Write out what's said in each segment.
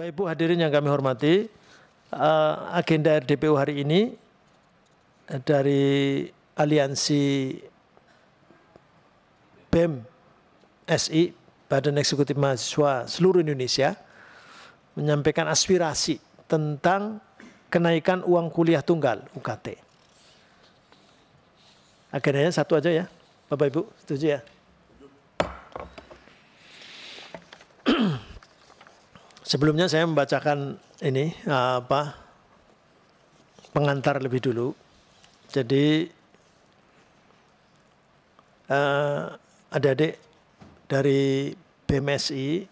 Bapak Ibu hadirin yang kami hormati, eh, agenda RDPU hari ini dari aliansi BEM SI, Badan Eksekutif Mahasiswa seluruh Indonesia, menyampaikan aspirasi tentang kenaikan uang kuliah tunggal UKT. Agendanya satu aja ya, Bapak Ibu, setuju ya? Sebelumnya saya membacakan ini apa pengantar lebih dulu. Jadi ada eh, adik-adik dari BMSI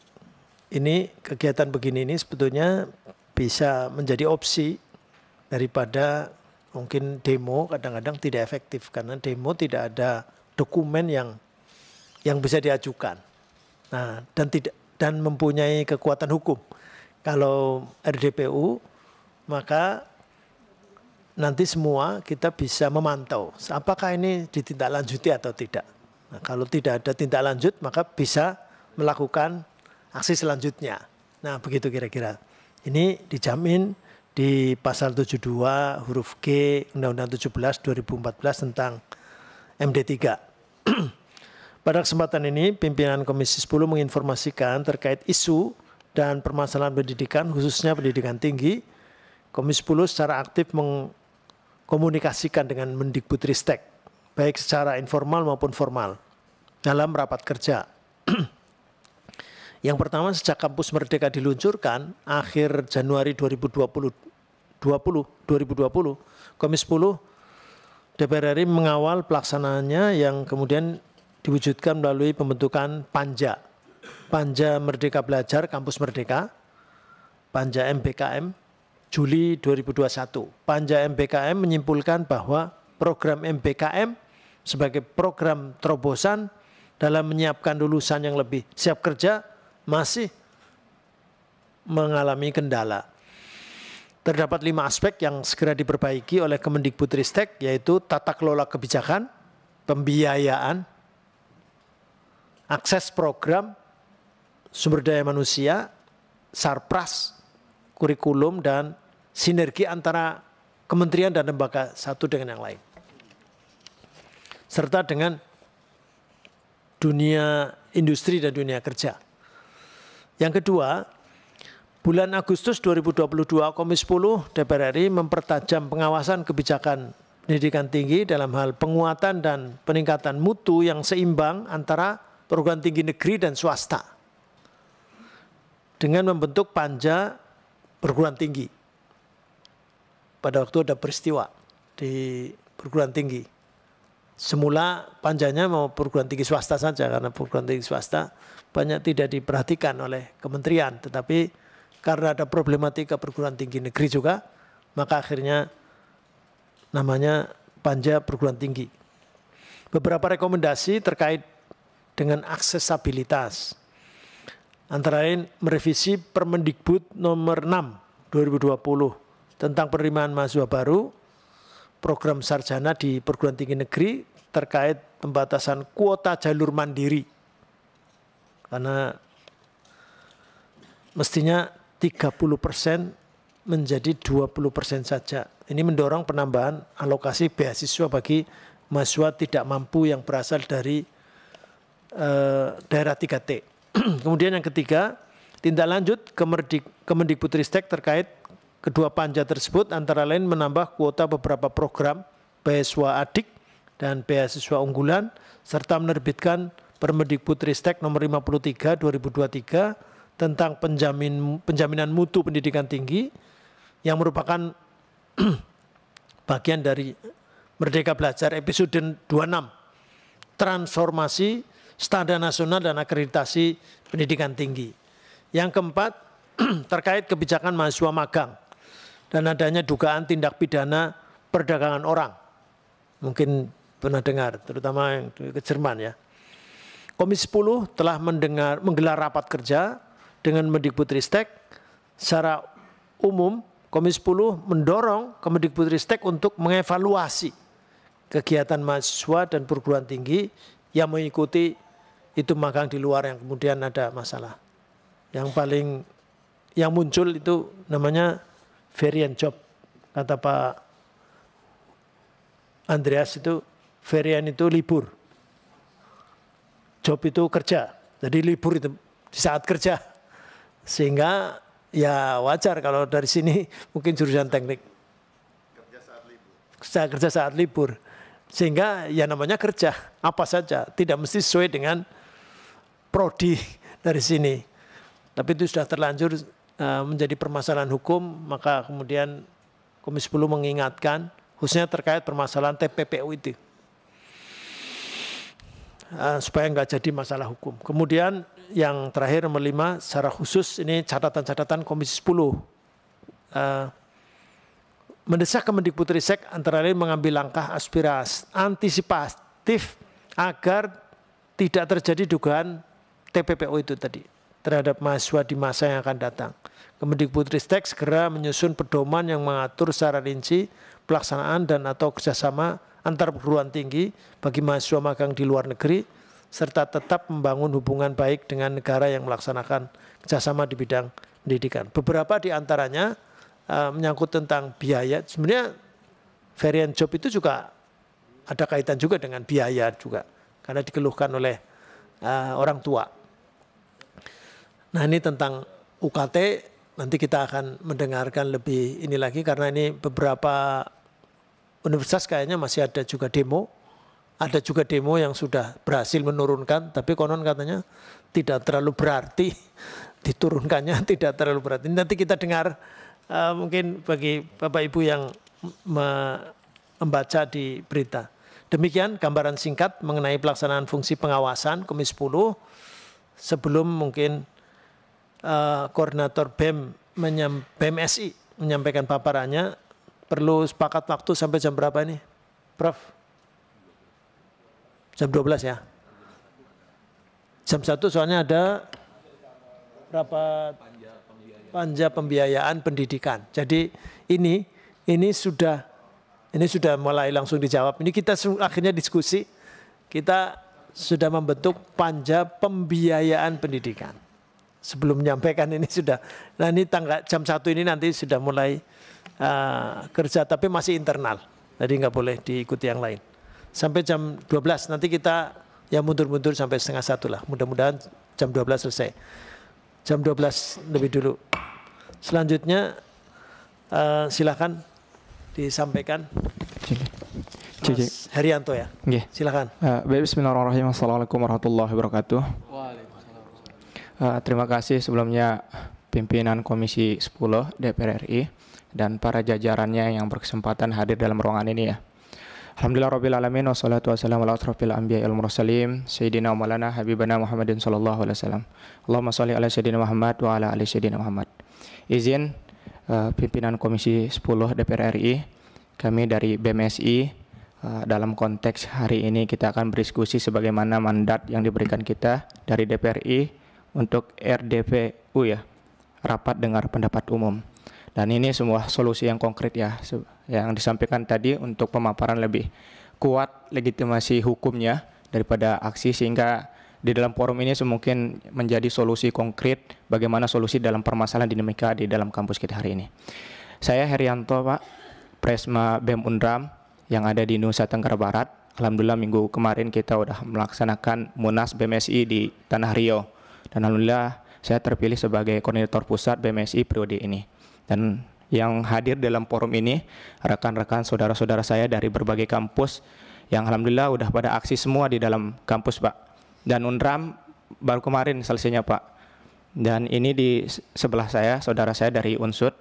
ini kegiatan begini ini sebetulnya bisa menjadi opsi daripada mungkin demo kadang-kadang tidak efektif karena demo tidak ada dokumen yang yang bisa diajukan. Nah, dan tidak dan mempunyai kekuatan hukum. Kalau RDPU maka nanti semua kita bisa memantau apakah ini ditindaklanjuti atau tidak. Nah, kalau tidak ada tindak lanjut maka bisa melakukan aksi selanjutnya. Nah, begitu kira-kira. Ini dijamin di pasal 72 huruf G Undang-Undang 17 2014 tentang MD3. Pada kesempatan ini, pimpinan Komisi 10 menginformasikan terkait isu dan permasalahan pendidikan, khususnya pendidikan tinggi. Komisi 10 secara aktif mengkomunikasikan dengan Mendikbudristek, baik secara informal maupun formal, dalam rapat kerja. Yang pertama, sejak kampus Merdeka diluncurkan akhir Januari 2020, 2020, 2020 Komisi 10 DPR RI mengawal pelaksanaannya yang kemudian diwujudkan melalui pembentukan Panja. Panja Merdeka Belajar, Kampus Merdeka, Panja MBKM, Juli 2021. Panja MBKM menyimpulkan bahwa program MBKM sebagai program terobosan dalam menyiapkan lulusan yang lebih siap kerja masih mengalami kendala. Terdapat lima aspek yang segera diperbaiki oleh Kemendikbudristek, yaitu tata kelola kebijakan, pembiayaan, akses program sumber daya manusia, sarpras, kurikulum dan sinergi antara kementerian dan lembaga satu dengan yang lain. Serta dengan dunia industri dan dunia kerja. Yang kedua, bulan Agustus 2022 Komisi 10 DPR RI mempertajam pengawasan kebijakan pendidikan tinggi dalam hal penguatan dan peningkatan mutu yang seimbang antara perguruan tinggi negeri dan swasta dengan membentuk panja perguruan tinggi. Pada waktu ada peristiwa di perguruan tinggi. Semula panjanya mau perguruan tinggi swasta saja karena perguruan tinggi swasta banyak tidak diperhatikan oleh kementerian, tetapi karena ada problematika perguruan tinggi negeri juga, maka akhirnya namanya panja perguruan tinggi. Beberapa rekomendasi terkait dengan aksesabilitas. Antara lain merevisi Permendikbud nomor 6 2020 tentang penerimaan mahasiswa baru, program sarjana di perguruan tinggi negeri terkait pembatasan kuota jalur mandiri. Karena mestinya 30% persen menjadi 20% persen saja. Ini mendorong penambahan alokasi beasiswa bagi mahasiswa tidak mampu yang berasal dari Eh, daerah 3T. Kemudian yang ketiga, tindak lanjut Kemendikbudristek terkait kedua panja tersebut antara lain menambah kuota beberapa program beasiswa adik dan beasiswa unggulan serta menerbitkan Permendikbudristek nomor 53 2023 tentang penjamin penjaminan mutu pendidikan tinggi yang merupakan bagian dari Merdeka Belajar episode 26 transformasi standar nasional dan akreditasi pendidikan tinggi. Yang keempat, terkait kebijakan mahasiswa magang dan adanya dugaan tindak pidana perdagangan orang. Mungkin pernah dengar, terutama yang ke Jerman ya. Komisi 10 telah mendengar, menggelar rapat kerja dengan Mendikbudristek secara umum Komisi 10 mendorong Kemendikbudristek untuk mengevaluasi kegiatan mahasiswa dan perguruan tinggi yang mengikuti itu magang di luar yang kemudian ada masalah. Yang paling yang muncul itu namanya variant job. Kata Pak Andreas itu variant itu libur. Job itu kerja. Jadi libur itu di saat kerja. Sehingga ya wajar kalau dari sini mungkin jurusan teknik. Kerja saat libur. Kerja saat libur. Sehingga ya namanya kerja apa saja, tidak mesti sesuai dengan prodi dari sini. Tapi itu sudah terlanjur eh, menjadi permasalahan hukum, maka kemudian Komisi 10 mengingatkan, khususnya terkait permasalahan TPPU itu. Eh, supaya enggak jadi masalah hukum. Kemudian yang terakhir nomor lima, secara khusus ini catatan-catatan Komisi 10. Uh, eh, mendesak Kemendikbudrisek antara lain mengambil langkah aspirasi antisipatif agar tidak terjadi dugaan TPPO itu tadi terhadap mahasiswa di masa yang akan datang. Kemendikbudristek segera menyusun pedoman yang mengatur secara rinci pelaksanaan dan atau kerjasama antar perguruan tinggi bagi mahasiswa magang di luar negeri serta tetap membangun hubungan baik dengan negara yang melaksanakan kerjasama di bidang pendidikan. Beberapa di antaranya uh, menyangkut tentang biaya. Sebenarnya varian job itu juga ada kaitan juga dengan biaya juga karena dikeluhkan oleh uh, orang tua Nah ini tentang UKT nanti kita akan mendengarkan lebih ini lagi karena ini beberapa universitas kayaknya masih ada juga demo. Ada juga demo yang sudah berhasil menurunkan tapi konon katanya tidak terlalu berarti diturunkannya tidak terlalu berarti. Nanti kita dengar uh, mungkin bagi Bapak Ibu yang membaca di berita. Demikian gambaran singkat mengenai pelaksanaan fungsi pengawasan Komisi 10 sebelum mungkin Eh, koordinator BEM menyam, BMSI menyampaikan paparannya perlu sepakat waktu sampai jam berapa ini Prof jam 12 ya jam 1 soalnya ada rapat panja pembiayaan pendidikan jadi ini ini sudah ini sudah mulai langsung dijawab ini kita akhirnya diskusi kita sudah membentuk panja pembiayaan pendidikan sebelum menyampaikan ini sudah. Nah ini tanggal jam satu ini nanti sudah mulai uh, kerja tapi masih internal. Jadi nggak boleh diikuti yang lain. Sampai jam 12 nanti kita ya mundur-mundur sampai setengah satu lah. Mudah-mudahan jam 12 selesai. Jam 12 lebih dulu. Selanjutnya uh, eh, silahkan disampaikan. Mas Herianto ya. Silakan. Uh, Bismillahirrahmanirrahim. Assalamualaikum warahmatullahi wabarakatuh. Uh, terima kasih sebelumnya pimpinan Komisi 10 DPR RI dan para jajarannya yang berkesempatan hadir dalam ruangan ini ya. Alhamdulillah Rabbil Alamin wa salatu wassalamu ala atrafil anbiya wal mursalin Sayyidina maulana habibana Muhammadin sallallahu alaihi wasallam Allahumma salli ala Sayyidina Muhammad wa ala ala Sayyidina Muhammad Izin uh, pimpinan Komisi 10 DPR RI kami dari BMSI uh, eh, dalam konteks hari ini kita akan berdiskusi sebagaimana mandat yang diberikan kita dari DPR RI untuk RDPU ya, rapat dengar pendapat umum. Dan ini semua solusi yang konkret ya, yang disampaikan tadi untuk pemaparan lebih kuat legitimasi hukumnya daripada aksi sehingga di dalam forum ini semungkin menjadi solusi konkret bagaimana solusi dalam permasalahan dinamika di dalam kampus kita hari ini. Saya Herianto Pak, Presma BEM Undram yang ada di Nusa Tenggara Barat. Alhamdulillah minggu kemarin kita sudah melaksanakan Munas BMSI di Tanah Riau. Dan alhamdulillah saya terpilih sebagai koordinator pusat BMSI periode ini. Dan yang hadir dalam forum ini rekan-rekan saudara-saudara saya dari berbagai kampus yang alhamdulillah udah pada aksi semua di dalam kampus Pak. Dan UNRAM baru kemarin selesainya Pak. Dan ini di sebelah saya saudara saya dari Unsud.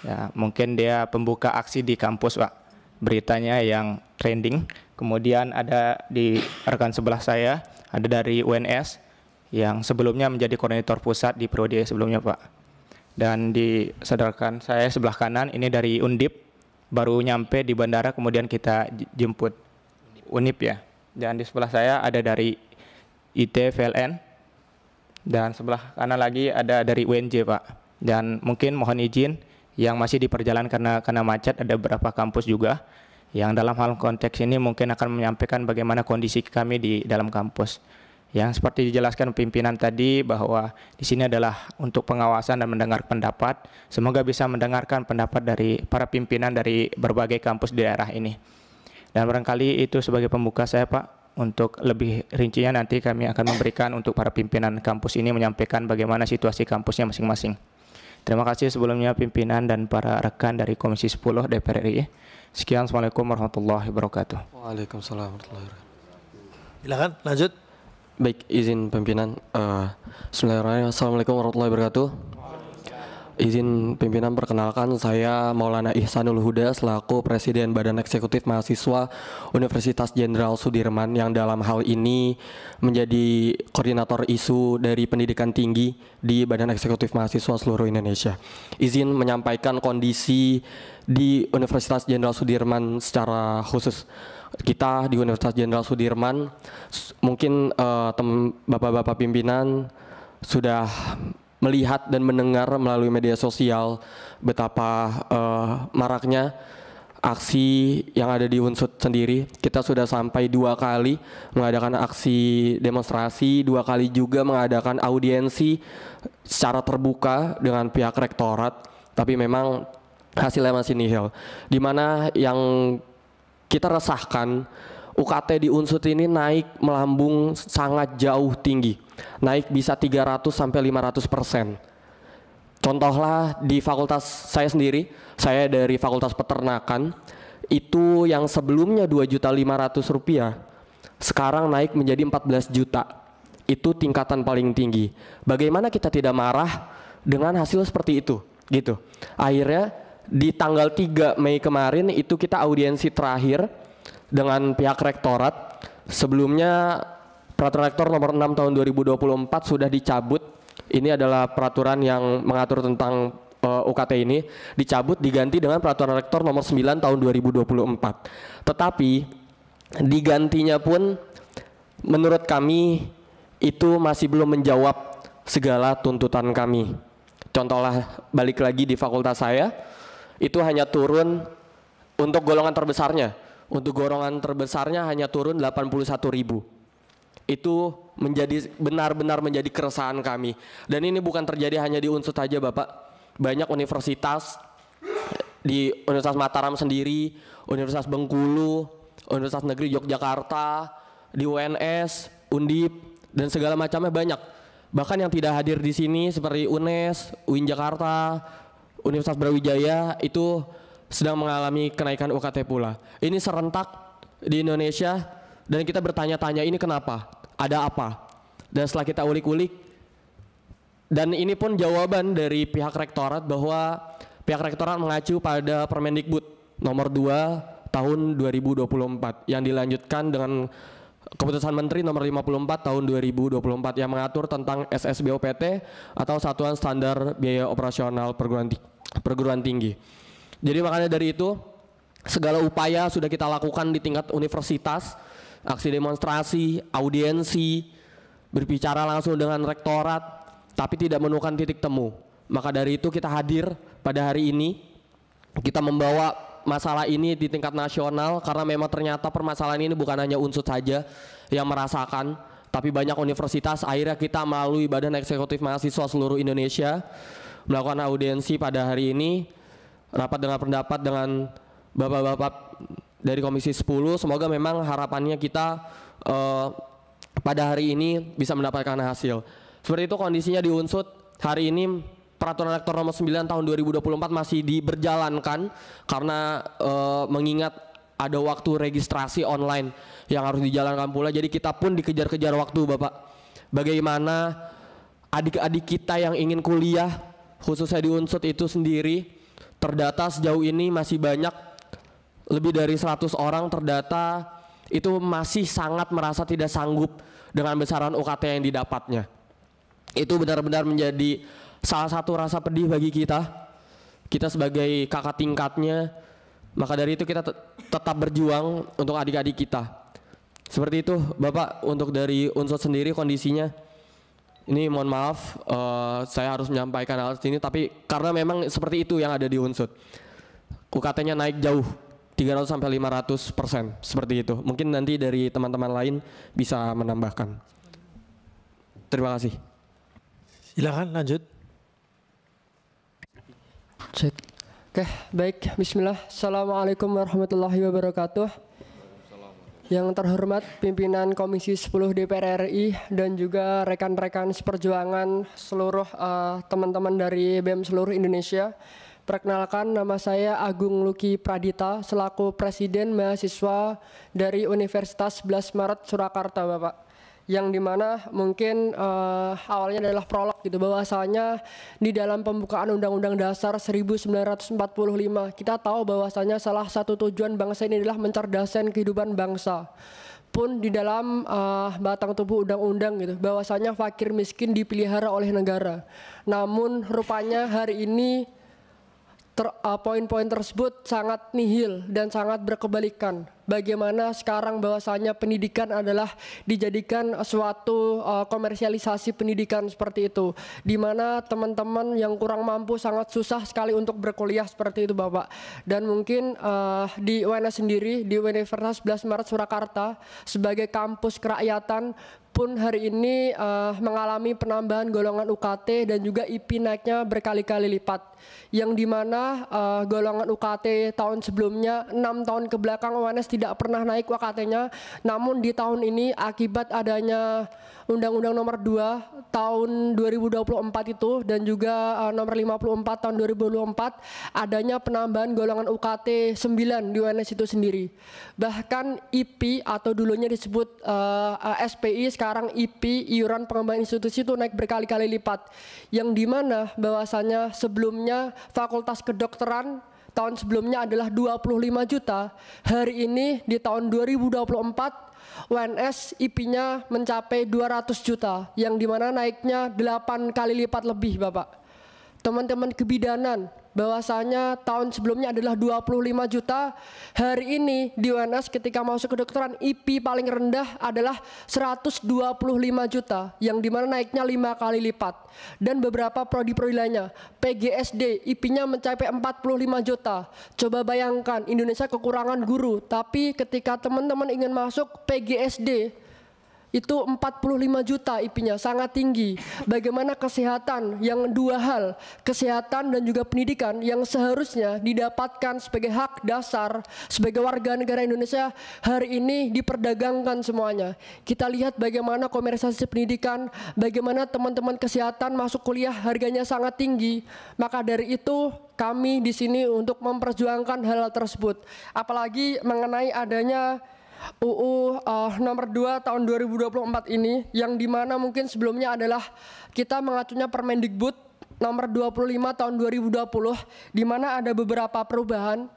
Ya, mungkin dia pembuka aksi di kampus Pak. Beritanya yang trending. Kemudian ada di rekan sebelah saya ada dari UNS yang sebelumnya menjadi koordinator pusat di prodi sebelumnya Pak. Dan disadarkan saya sebelah kanan ini dari Undip baru nyampe di bandara kemudian kita jemput Unip ya. Dan di sebelah saya ada dari IT VLN dan sebelah kanan lagi ada dari UNJ Pak. Dan mungkin mohon izin yang masih diperjalan karena karena macet ada beberapa kampus juga yang dalam hal konteks ini mungkin akan menyampaikan bagaimana kondisi kami di dalam kampus yang seperti dijelaskan pimpinan tadi bahwa di sini adalah untuk pengawasan dan mendengar pendapat. Semoga bisa mendengarkan pendapat dari para pimpinan dari berbagai kampus di daerah ini. Dan barangkali itu sebagai pembuka saya Pak, untuk lebih rincinya nanti kami akan memberikan untuk para pimpinan kampus ini menyampaikan bagaimana situasi kampusnya masing-masing. Terima kasih sebelumnya pimpinan dan para rekan dari Komisi 10 DPR RI. Sekian, Assalamualaikum warahmatullahi wabarakatuh. Waalaikumsalam warahmatullahi wabarakatuh. Silakan lanjut. Baik, izin pimpinan. Uh, Assalamualaikum warahmatullahi wabarakatuh. Izin pimpinan perkenalkan saya Maulana Ihsanul Huda selaku Presiden Badan Eksekutif Mahasiswa Universitas Jenderal Sudirman yang dalam hal ini menjadi koordinator isu dari pendidikan tinggi di Badan Eksekutif Mahasiswa seluruh Indonesia. Izin menyampaikan kondisi di Universitas Jenderal Sudirman secara khusus kita di Universitas Jenderal Sudirman mungkin bapak eh, bapak-bapak pimpinan sudah melihat dan mendengar melalui media sosial betapa uh, maraknya aksi yang ada di Unsud sendiri. Kita sudah sampai dua kali mengadakan aksi demonstrasi, dua kali juga mengadakan audiensi secara terbuka dengan pihak rektorat. Tapi memang hasilnya masih nihil. di mana yang kita resahkan UKT di Unsut ini naik melambung sangat jauh tinggi. Naik bisa 300 sampai 500 persen. Contohlah di fakultas saya sendiri, saya dari fakultas peternakan, itu yang sebelumnya 2.500 rupiah, sekarang naik menjadi 14 juta. Itu tingkatan paling tinggi. Bagaimana kita tidak marah dengan hasil seperti itu? Gitu. Akhirnya di tanggal 3 Mei kemarin itu kita audiensi terakhir dengan pihak rektorat. Sebelumnya peraturan rektor nomor 6 tahun 2024 sudah dicabut. Ini adalah peraturan yang mengatur tentang uh, eh, UKT ini dicabut diganti dengan peraturan rektor nomor 9 tahun 2024. Tetapi digantinya pun menurut kami itu masih belum menjawab segala tuntutan kami. Contohlah balik lagi di fakultas saya, itu hanya turun untuk golongan terbesarnya. Untuk golongan terbesarnya hanya turun 81 ribu. Itu menjadi benar-benar menjadi keresahan kami. Dan ini bukan terjadi hanya di Unsut saja Bapak. Banyak universitas di Universitas Mataram sendiri, Universitas Bengkulu, Universitas Negeri Yogyakarta, di UNS, Undip, dan segala macamnya banyak. Bahkan yang tidak hadir di sini seperti UNES, UIN Jakarta, Universitas Brawijaya itu sedang mengalami kenaikan UKT pula. Ini serentak di Indonesia dan kita bertanya-tanya ini kenapa? Ada apa? Dan setelah kita ulik-ulik dan ini pun jawaban dari pihak rektorat bahwa pihak rektorat mengacu pada Permendikbud nomor 2 tahun 2024 yang dilanjutkan dengan Keputusan Menteri Nomor 54 Tahun 2024 yang mengatur tentang SSBOPT atau Satuan Standar Biaya Operasional Perguruan, Perguruan Tinggi. Jadi makanya dari itu segala upaya sudah kita lakukan di tingkat universitas, aksi demonstrasi, audiensi, berbicara langsung dengan rektorat, tapi tidak menemukan titik temu. Maka dari itu kita hadir pada hari ini, kita membawa masalah ini di tingkat nasional karena memang ternyata permasalahan ini bukan hanya unsur saja yang merasakan tapi banyak universitas akhirnya kita melalui Badan Eksekutif Mahasiswa seluruh Indonesia melakukan audiensi pada hari ini rapat dengan pendapat dengan bapak-bapak dari Komisi 10 semoga memang harapannya kita uh, pada hari ini bisa mendapatkan hasil seperti itu kondisinya di Unsut hari ini peraturan rektor nomor 9 tahun 2024 masih diberjalankan karena uh, mengingat ada waktu registrasi online yang harus dijalankan pula jadi kita pun dikejar-kejar waktu Bapak bagaimana adik-adik kita yang ingin kuliah khususnya di Unsut itu sendiri terdata sejauh ini masih banyak lebih dari 100 orang terdata itu masih sangat merasa tidak sanggup dengan besaran UKT yang didapatnya itu benar-benar menjadi salah satu rasa pedih bagi kita. Kita sebagai kakak tingkatnya, maka dari itu kita tetap berjuang untuk adik-adik kita. Seperti itu, Bapak, untuk dari unsur sendiri kondisinya. Ini mohon maaf, uh, saya harus menyampaikan hal ini, tapi karena memang seperti itu yang ada di unsur. UKT-nya naik jauh, 300 sampai 500 persen, seperti itu. Mungkin nanti dari teman-teman lain bisa menambahkan. Terima kasih. Silakan lanjut. Cek. Oke, baik. Bismillah. Assalamualaikum warahmatullahi wabarakatuh. Yang terhormat pimpinan Komisi 10 DPR RI dan juga rekan-rekan seperjuangan seluruh eh, teman-teman uh, dari BEM seluruh Indonesia. Perkenalkan nama saya Agung Luki Pradita selaku Presiden Mahasiswa dari Universitas 11 Maret Surakarta Bapak yang dimana mungkin uh, awalnya adalah prolog gitu bahwasanya di dalam pembukaan Undang-Undang Dasar 1945 kita tahu bahwasanya salah satu tujuan bangsa ini adalah mencerdaskan kehidupan bangsa pun di dalam uh, batang tubuh undang-undang gitu bahwasanya fakir miskin dipelihara oleh negara namun rupanya hari ini ter, uh, poin-poin tersebut sangat nihil dan sangat berkebalikan. Bagaimana sekarang bahwasanya pendidikan adalah dijadikan suatu uh, komersialisasi pendidikan seperti itu, di mana teman-teman yang kurang mampu sangat susah sekali untuk berkuliah seperti itu, Bapak. Dan mungkin uh, di UNS sendiri di Universitas 11 Maret Surakarta sebagai kampus kerakyatan pun hari ini uh, mengalami penambahan golongan UKT dan juga IP naiknya berkali-kali lipat yang dimana uh, eh, golongan UKT tahun sebelumnya 6 tahun ke belakang UNS tidak pernah naik UKT-nya namun di tahun ini akibat adanya Undang-Undang Nomor 2 tahun 2024 itu dan juga uh, Nomor 54 tahun 2024 adanya penambahan golongan UKT 9 di UNS itu sendiri bahkan IP atau dulunya disebut uh, eh, SPI sekarang IP iuran pengembangan institusi itu naik berkali-kali lipat yang dimana bahwasanya sebelumnya sebelumnya Fakultas Kedokteran tahun sebelumnya adalah 25 juta, hari ini di tahun 2024 UNS IP-nya mencapai 200 juta, yang dimana naiknya 8 kali lipat lebih Bapak teman-teman kebidanan bahwasanya tahun sebelumnya adalah 25 juta hari ini di UNS ketika masuk ke dokteran IP paling rendah adalah 125 juta yang dimana naiknya lima kali lipat dan beberapa prodi-prodi lainnya PGSD IP-nya mencapai 45 juta coba bayangkan Indonesia kekurangan guru tapi ketika teman-teman ingin masuk PGSD itu 45 juta IP-nya sangat tinggi. Bagaimana kesehatan yang dua hal, kesehatan dan juga pendidikan yang seharusnya didapatkan sebagai hak dasar sebagai warga negara Indonesia hari ini diperdagangkan semuanya. Kita lihat bagaimana komersialisasi pendidikan, bagaimana teman-teman kesehatan masuk kuliah harganya sangat tinggi. Maka dari itu kami di sini untuk memperjuangkan hal tersebut. Apalagi mengenai adanya UU uh, eh, nomor 2 tahun 2024 ini yang dimana mungkin sebelumnya adalah kita mengacunya Permendikbud nomor 25 tahun 2020 di mana ada beberapa perubahan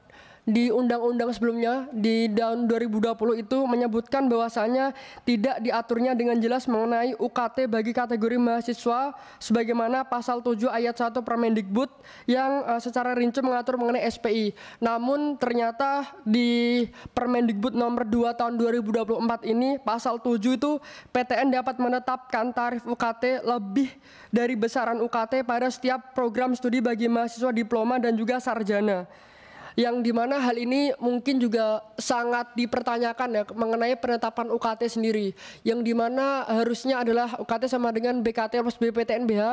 di undang-undang sebelumnya di tahun 2020 itu menyebutkan bahwasanya tidak diaturnya dengan jelas mengenai UKT bagi kategori mahasiswa sebagaimana pasal 7 ayat 1 Permendikbud yang uh, secara rinci mengatur mengenai SPI. Namun ternyata di Permendikbud nomor 2 tahun 2024 ini pasal 7 itu PTN dapat menetapkan tarif UKT lebih dari besaran UKT pada setiap program studi bagi mahasiswa diploma dan juga sarjana yang dimana hal ini mungkin juga sangat dipertanyakan ya mengenai penetapan UKT sendiri yang dimana harusnya adalah UKT sama dengan BKT plus BPTNBH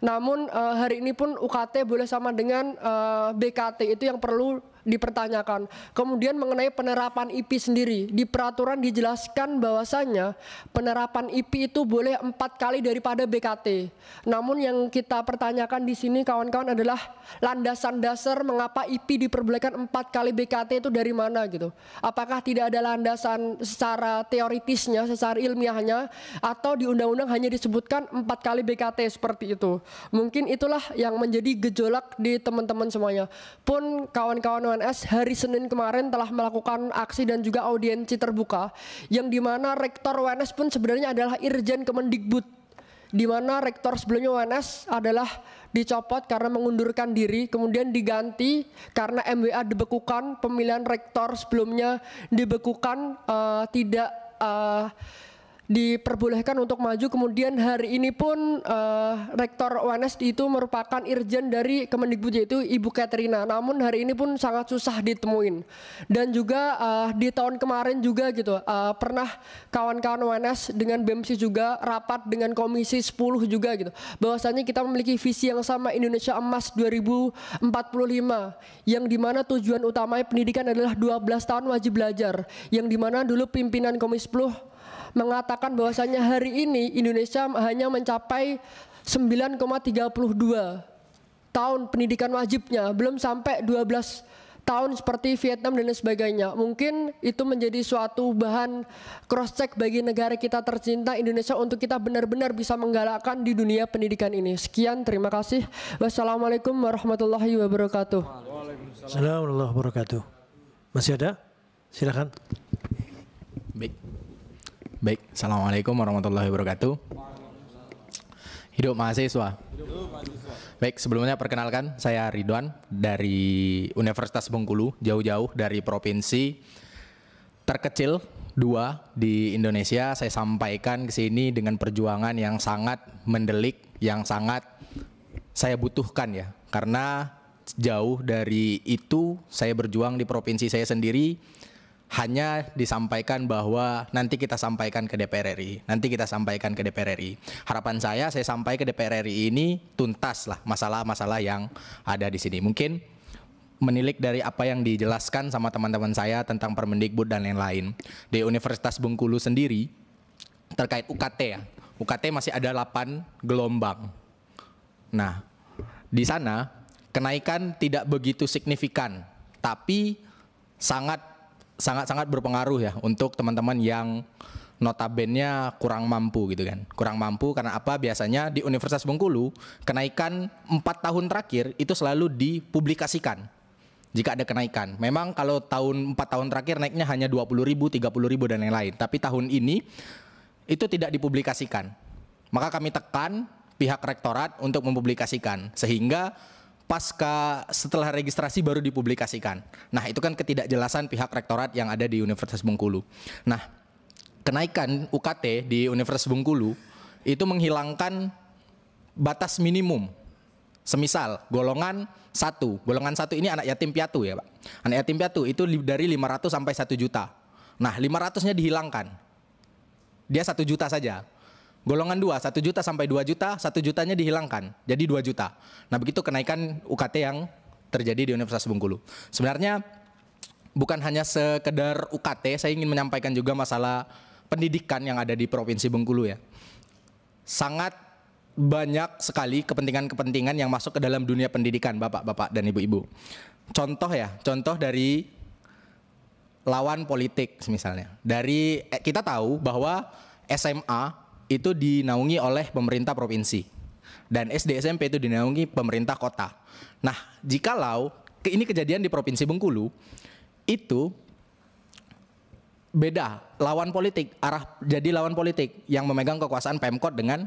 namun uh, hari ini pun UKT boleh sama dengan uh, eh, BKT itu yang perlu dipertanyakan. Kemudian mengenai penerapan IP sendiri, di peraturan dijelaskan bahwasanya penerapan IP itu boleh empat kali daripada BKT. Namun yang kita pertanyakan di sini kawan-kawan adalah landasan dasar mengapa IP diperbolehkan empat kali BKT itu dari mana gitu. Apakah tidak ada landasan secara teoritisnya, secara ilmiahnya atau di undang-undang hanya disebutkan empat kali BKT seperti itu. Mungkin itulah yang menjadi gejolak di teman-teman semuanya. Pun kawan-kawan UNS hari Senin kemarin telah melakukan aksi dan juga audiensi terbuka yang dimana rektor UNS pun sebenarnya adalah Irjen Kemendikbud di mana rektor sebelumnya UNS adalah dicopot karena mengundurkan diri kemudian diganti karena MWA dibekukan pemilihan rektor sebelumnya dibekukan uh, tidak uh, diperbolehkan untuk maju kemudian hari ini pun uh, rektor UNS itu merupakan irjen dari Kemendikbud yaitu Ibu Katrina namun hari ini pun sangat susah ditemuin dan juga uh, di tahun kemarin juga gitu uh, pernah kawan-kawan UNS dengan BMC juga rapat dengan Komisi 10 juga gitu bahwasanya kita memiliki visi yang sama Indonesia Emas 2045 yang dimana tujuan utamanya pendidikan adalah 12 tahun wajib belajar yang dimana dulu pimpinan Komisi 10 mengatakan bahwasanya hari ini Indonesia hanya mencapai 9,32 tahun pendidikan wajibnya, belum sampai 12 tahun seperti Vietnam dan lain sebagainya. Mungkin itu menjadi suatu bahan cross check bagi negara kita tercinta Indonesia untuk kita benar-benar bisa menggalakkan di dunia pendidikan ini. Sekian, terima kasih. Wassalamualaikum warahmatullahi wabarakatuh. Waalaikumsalam warahmatullahi wabarakatuh. Masih ada? Silakan. Baik, Assalamualaikum warahmatullahi wabarakatuh. Hidup mahasiswa. Baik, sebelumnya perkenalkan saya Ridwan dari Universitas Bengkulu, jauh-jauh dari provinsi terkecil dua di Indonesia. Saya sampaikan ke sini dengan perjuangan yang sangat mendelik, yang sangat saya butuhkan ya. Karena jauh dari itu saya berjuang di provinsi saya sendiri hanya disampaikan bahwa nanti kita sampaikan ke DPR RI, nanti kita sampaikan ke DPR RI. Harapan saya, saya sampai ke DPR RI ini tuntas lah masalah-masalah yang ada di sini. Mungkin menilik dari apa yang dijelaskan sama teman-teman saya tentang Permendikbud dan lain-lain. Di Universitas Bengkulu sendiri, terkait UKT ya, UKT masih ada 8 gelombang. Nah, di sana kenaikan tidak begitu signifikan, tapi sangat sangat-sangat berpengaruh ya untuk teman-teman yang notabennya kurang mampu gitu kan. Kurang mampu karena apa? Biasanya di Universitas Bengkulu kenaikan empat tahun terakhir itu selalu dipublikasikan jika ada kenaikan. Memang kalau tahun 4 tahun terakhir naiknya hanya dua puluh ribu, tiga puluh ribu dan lain-lain. Tapi tahun ini itu tidak dipublikasikan. Maka kami tekan pihak rektorat untuk mempublikasikan sehingga pasca setelah registrasi baru dipublikasikan. Nah, itu kan ketidakjelasan pihak rektorat yang ada di Universitas Bengkulu. Nah, kenaikan UKT di Universitas Bengkulu itu menghilangkan batas minimum. Semisal golongan satu, golongan satu ini anak yatim piatu ya, Pak. Anak yatim piatu itu dari 500 sampai 1 juta. Nah, 500-nya dihilangkan. Dia satu juta saja. Golongan 2, 1 juta sampai 2 juta, 1 jutanya dihilangkan. Jadi 2 juta. Nah, begitu kenaikan UKT yang terjadi di Universitas Bengkulu. Sebenarnya bukan hanya sekedar UKT, saya ingin menyampaikan juga masalah pendidikan yang ada di Provinsi Bengkulu ya. Sangat banyak sekali kepentingan-kepentingan yang masuk ke dalam dunia pendidikan, Bapak-bapak dan Ibu-ibu. Contoh ya, contoh dari lawan politik misalnya. Dari eh, kita tahu bahwa SMA itu dinaungi oleh pemerintah provinsi dan SD SMP itu dinaungi pemerintah kota. Nah, jikalau ini kejadian di Provinsi Bengkulu itu beda lawan politik arah jadi lawan politik yang memegang kekuasaan Pemkot dengan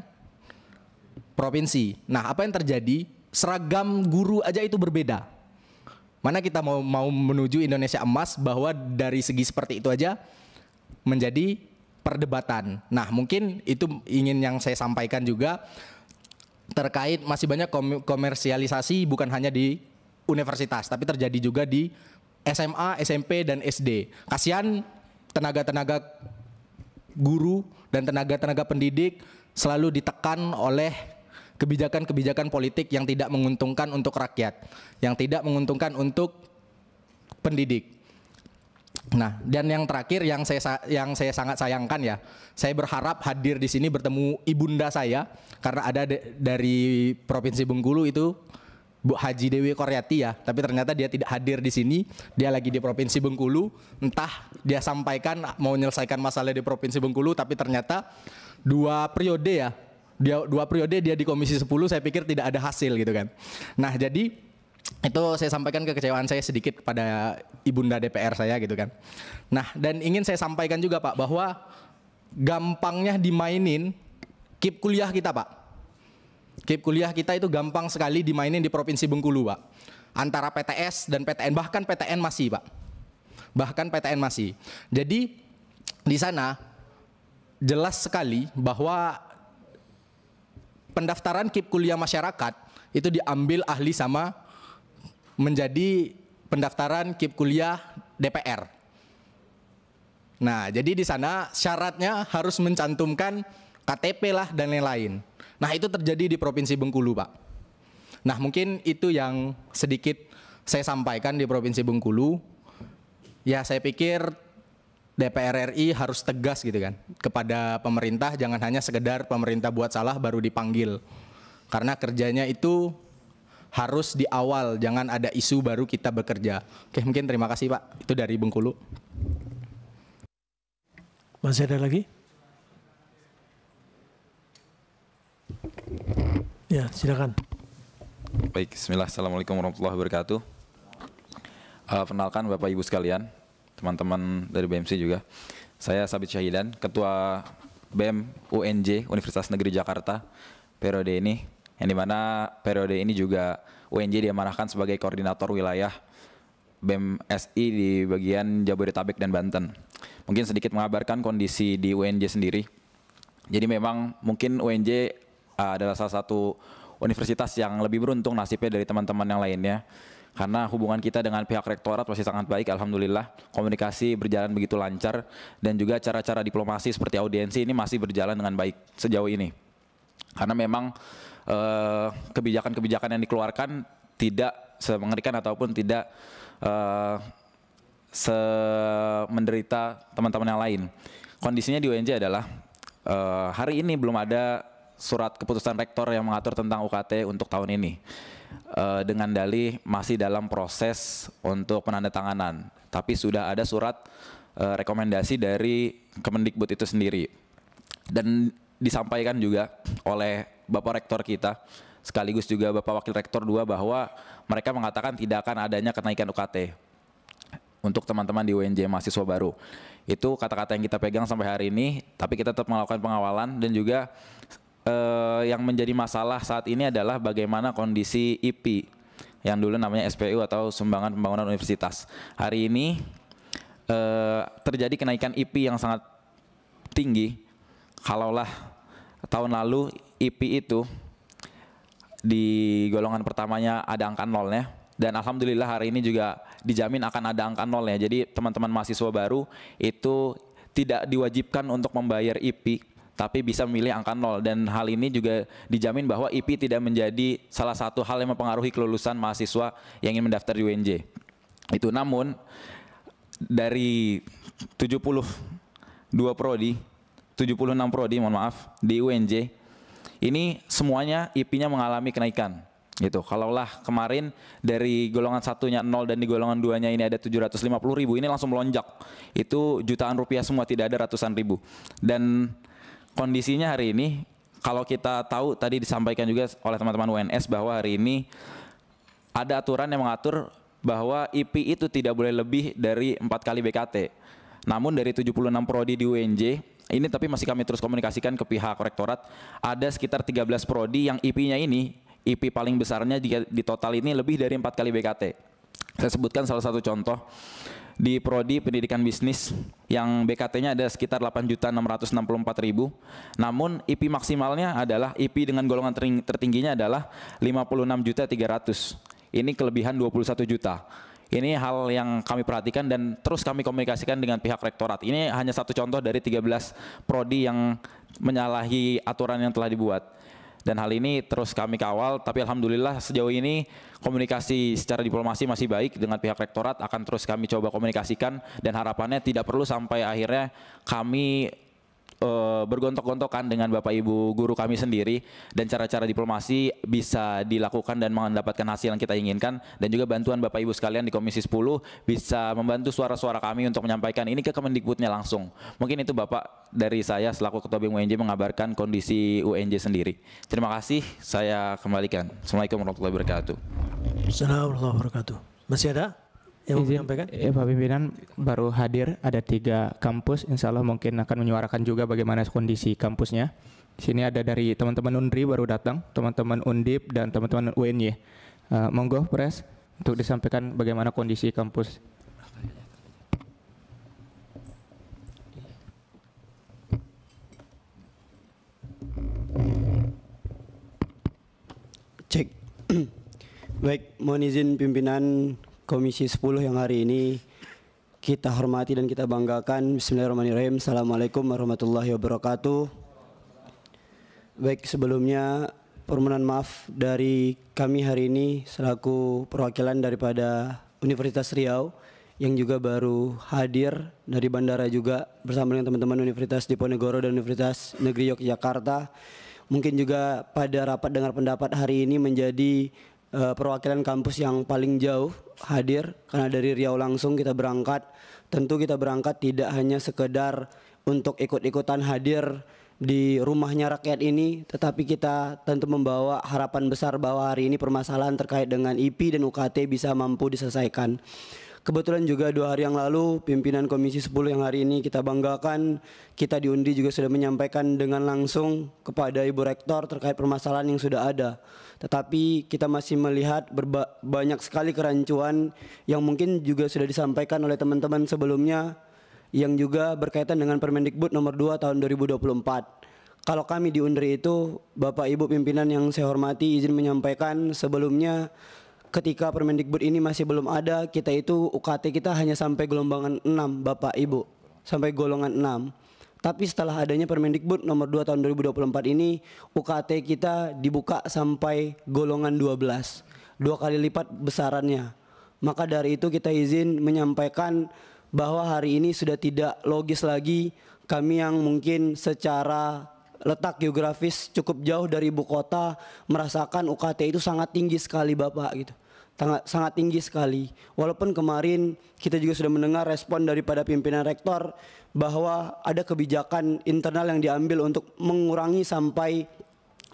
provinsi. Nah, apa yang terjadi? Seragam guru aja itu berbeda. Mana kita mau mau menuju Indonesia emas bahwa dari segi seperti itu aja menjadi perdebatan. Nah, mungkin itu ingin yang saya sampaikan juga terkait masih banyak kom komersialisasi bukan hanya di universitas, tapi terjadi juga di SMA, SMP dan SD. Kasihan tenaga-tenaga guru dan tenaga-tenaga pendidik selalu ditekan oleh kebijakan-kebijakan politik yang tidak menguntungkan untuk rakyat, yang tidak menguntungkan untuk pendidik. Nah, dan yang terakhir yang saya yang saya sangat sayangkan ya, saya berharap hadir di sini bertemu ibunda saya karena ada de, dari provinsi Bengkulu itu Bu Haji Dewi Koryati ya, tapi ternyata dia tidak hadir di sini, dia lagi di provinsi Bengkulu. Entah dia sampaikan mau menyelesaikan masalah di provinsi Bengkulu, tapi ternyata dua periode ya, dia dua periode dia di Komisi 10 saya pikir tidak ada hasil gitu kan. Nah, jadi itu saya sampaikan kekecewaan saya sedikit kepada ibunda DPR saya gitu kan. Nah, dan ingin saya sampaikan juga Pak bahwa gampangnya dimainin kip kuliah kita Pak. Kip kuliah kita itu gampang sekali dimainin di Provinsi Bengkulu Pak. Antara PTS dan PTN bahkan PTN masih Pak. Bahkan PTN masih. Jadi di sana jelas sekali bahwa pendaftaran kip kuliah masyarakat itu diambil ahli sama menjadi pendaftaran KIP kuliah DPR. Nah, jadi di sana syaratnya harus mencantumkan KTP lah dan lain-lain. Nah, itu terjadi di Provinsi Bengkulu, Pak. Nah, mungkin itu yang sedikit saya sampaikan di Provinsi Bengkulu. Ya, saya pikir DPR RI harus tegas gitu kan kepada pemerintah jangan hanya sekedar pemerintah buat salah baru dipanggil. Karena kerjanya itu harus di awal, jangan ada isu baru kita bekerja. Oke, mungkin terima kasih Pak. Itu dari Bengkulu. Masih ada lagi? Ya, silakan. Baik, bismillah. Assalamualaikum warahmatullahi wabarakatuh. Uh, perkenalkan Bapak Ibu sekalian, teman-teman dari BMC juga. Saya Sabit Syahidan, Ketua Bem UNJ Universitas Negeri Jakarta periode ini yang dimana periode ini juga UNJ diamanahkan sebagai koordinator wilayah BMSI e di bagian Jabodetabek dan Banten. Mungkin sedikit mengabarkan kondisi di UNJ sendiri. Jadi memang mungkin UNJ uh, adalah salah satu universitas yang lebih beruntung nasibnya dari teman-teman yang lainnya karena hubungan kita dengan pihak rektorat masih sangat baik alhamdulillah komunikasi berjalan begitu lancar dan juga cara-cara diplomasi seperti audiensi ini masih berjalan dengan baik sejauh ini karena memang Eh, kebijakan-kebijakan uh, yang dikeluarkan tidak semengerikan ataupun tidak uh, eh, se menderita teman-teman yang lain. Kondisinya di UNJ adalah uh, hari ini belum ada surat keputusan rektor yang mengatur tentang UKT untuk tahun ini. Uh, dengan dalih masih dalam proses untuk penandatanganan, tapi sudah ada surat uh, rekomendasi dari Kemendikbud itu sendiri. Dan disampaikan juga oleh Bapak Rektor kita sekaligus juga Bapak Wakil Rektor 2 bahwa mereka mengatakan tidak akan adanya kenaikan UKT untuk teman-teman di UNJ mahasiswa baru. Itu kata-kata yang kita pegang sampai hari ini, tapi kita tetap melakukan pengawalan dan juga eh, yang menjadi masalah saat ini adalah bagaimana kondisi IP yang dulu namanya SPU atau Sumbangan Pembangunan Universitas. Hari ini eh, terjadi kenaikan IP yang sangat tinggi. Kalaulah tahun lalu IP itu di golongan pertamanya ada angka nolnya dan alhamdulillah hari ini juga dijamin akan ada angka nolnya. Jadi teman-teman mahasiswa baru itu tidak diwajibkan untuk membayar IP tapi bisa memilih angka nol dan hal ini juga dijamin bahwa IP tidak menjadi salah satu hal yang mempengaruhi kelulusan mahasiswa yang ingin mendaftar di UNJ. Itu namun dari dua prodi 76 prodi mohon maaf di UNJ ini semuanya IP-nya mengalami kenaikan gitu. Kalaulah kemarin dari golongan satunya 0 dan di golongan duanya ini ada 750 ribu, ini langsung melonjak. Itu jutaan rupiah semua, tidak ada ratusan ribu. Dan kondisinya hari ini, kalau kita tahu tadi disampaikan juga oleh teman-teman UNS bahwa hari ini ada aturan yang mengatur bahwa IP itu tidak boleh lebih dari empat kali BKT. Namun dari 76 prodi di UNJ ini tapi masih kami terus komunikasikan ke pihak rektorat ada sekitar 13 prodi yang IP-nya ini IP paling besarnya di, di total ini lebih dari empat kali BKT. Saya sebutkan salah satu contoh di prodi pendidikan bisnis yang BKT-nya ada sekitar 8.664.000. Namun IP maksimalnya adalah IP dengan golongan tertingginya adalah 56.300. Ini kelebihan 21 juta. Ini hal yang kami perhatikan dan terus kami komunikasikan dengan pihak rektorat. Ini hanya satu contoh dari 13 prodi yang menyalahi aturan yang telah dibuat dan hal ini terus kami kawal tapi alhamdulillah sejauh ini komunikasi secara diplomasi masih baik dengan pihak rektorat akan terus kami coba komunikasikan dan harapannya tidak perlu sampai akhirnya kami Eh, bergontok-gontokan dengan Bapak Ibu guru kami sendiri dan cara-cara diplomasi bisa dilakukan dan mendapatkan hasil yang kita inginkan dan juga bantuan Bapak Ibu sekalian di Komisi 10 bisa membantu suara-suara kami untuk menyampaikan ini ke Kemendikbudnya langsung. Mungkin itu Bapak dari saya selaku Ketua BEM UNJ mengabarkan kondisi UNJ sendiri. Terima kasih, saya kembalikan. Assalamualaikum warahmatullahi wabarakatuh. Assalamualaikum warahmatullahi wabarakatuh. Masih ada? yang izin, menyampaikan? Ya, Pak Pimpinan baru hadir ada tiga kampus, insya Allah mungkin akan menyuarakan juga bagaimana kondisi kampusnya. Di sini ada dari teman-teman Undri baru datang, teman-teman Undip dan teman-teman UNY. Uh, eh, monggo Pres untuk disampaikan bagaimana kondisi kampus. Cek. Baik, mohon izin pimpinan Komisi 10 yang hari ini kita hormati dan kita banggakan. Bismillahirrahmanirrahim. Assalamualaikum warahmatullahi wabarakatuh. Baik, sebelumnya permohonan maaf dari kami hari ini selaku perwakilan daripada Universitas Riau yang juga baru hadir dari bandara juga bersama dengan teman-teman Universitas Diponegoro dan Universitas Negeri Yogyakarta. Mungkin juga pada rapat dengar pendapat hari ini menjadi uh, perwakilan kampus yang paling jauh hadir karena dari Riau langsung kita berangkat. Tentu kita berangkat tidak hanya sekedar untuk ikut-ikutan hadir di rumahnya rakyat ini, tetapi kita tentu membawa harapan besar bahwa hari ini permasalahan terkait dengan IP dan UKT bisa mampu diselesaikan. Kebetulan juga dua hari yang lalu pimpinan Komisi 10 yang hari ini kita banggakan, kita diundi juga sudah menyampaikan dengan langsung kepada Ibu Rektor terkait permasalahan yang sudah ada. Tetapi kita masih melihat banyak sekali kerancuan yang mungkin juga sudah disampaikan oleh teman-teman sebelumnya yang juga berkaitan dengan Permendikbud nomor 2 tahun 2024. Kalau kami diundri itu, Bapak Ibu pimpinan yang saya hormati izin menyampaikan sebelumnya ketika Permendikbud ini masih belum ada, kita itu UKT kita hanya sampai gelombangan 6, Bapak Ibu, sampai golongan 6. Tapi setelah adanya Permendikbud nomor 2 tahun 2024 ini, UKT kita dibuka sampai golongan 12. Dua kali lipat besarannya. Maka dari itu kita izin menyampaikan bahwa hari ini sudah tidak logis lagi kami yang mungkin secara letak geografis cukup jauh dari ibu kota merasakan UKT itu sangat tinggi sekali Bapak gitu sangat tinggi sekali. Walaupun kemarin kita juga sudah mendengar respon daripada pimpinan rektor bahwa ada kebijakan internal yang diambil untuk mengurangi sampai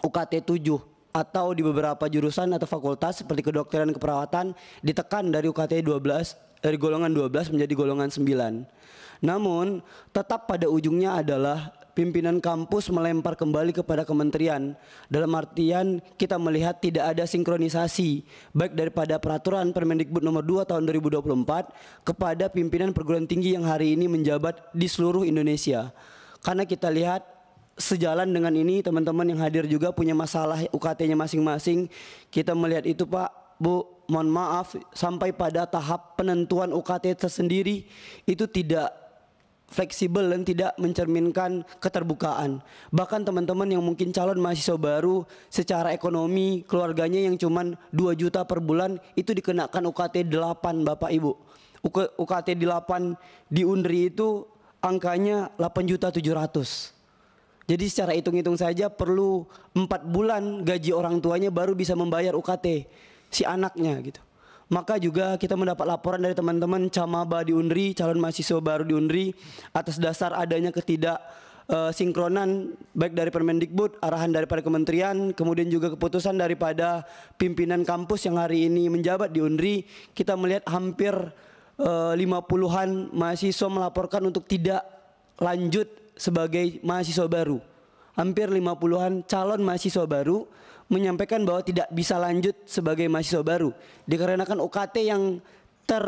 UKT 7 atau di beberapa jurusan atau fakultas seperti kedokteran keperawatan ditekan dari UKT 12 dari golongan 12 menjadi golongan 9. Namun tetap pada ujungnya adalah pimpinan kampus melempar kembali kepada kementerian dalam artian kita melihat tidak ada sinkronisasi baik daripada peraturan Permendikbud nomor 2 tahun 2024 kepada pimpinan perguruan tinggi yang hari ini menjabat di seluruh Indonesia. Karena kita lihat sejalan dengan ini teman-teman yang hadir juga punya masalah UKT-nya masing-masing. Kita melihat itu Pak, Bu, mohon maaf sampai pada tahap penentuan UKT tersendiri itu tidak fleksibel dan tidak mencerminkan keterbukaan. Bahkan teman-teman yang mungkin calon mahasiswa baru secara ekonomi keluarganya yang cuma 2 juta per bulan itu dikenakan UKT 8 Bapak Ibu. UKT 8 di Undri itu angkanya 8 juta 700. Jadi secara hitung-hitung saja perlu 4 bulan gaji orang tuanya baru bisa membayar UKT si anaknya gitu. Maka juga kita mendapat laporan dari teman-teman camaba di Unri, calon mahasiswa baru di Unri atas dasar adanya ketidak uh, sinkronan baik dari Permendikbud, arahan daripada kementerian, kemudian juga keputusan daripada pimpinan kampus yang hari ini menjabat di Unri, kita melihat hampir eh, lima puluhan mahasiswa melaporkan untuk tidak lanjut sebagai mahasiswa baru. Hampir lima puluhan calon mahasiswa baru menyampaikan bahwa tidak bisa lanjut sebagai mahasiswa baru dikarenakan UKT yang ter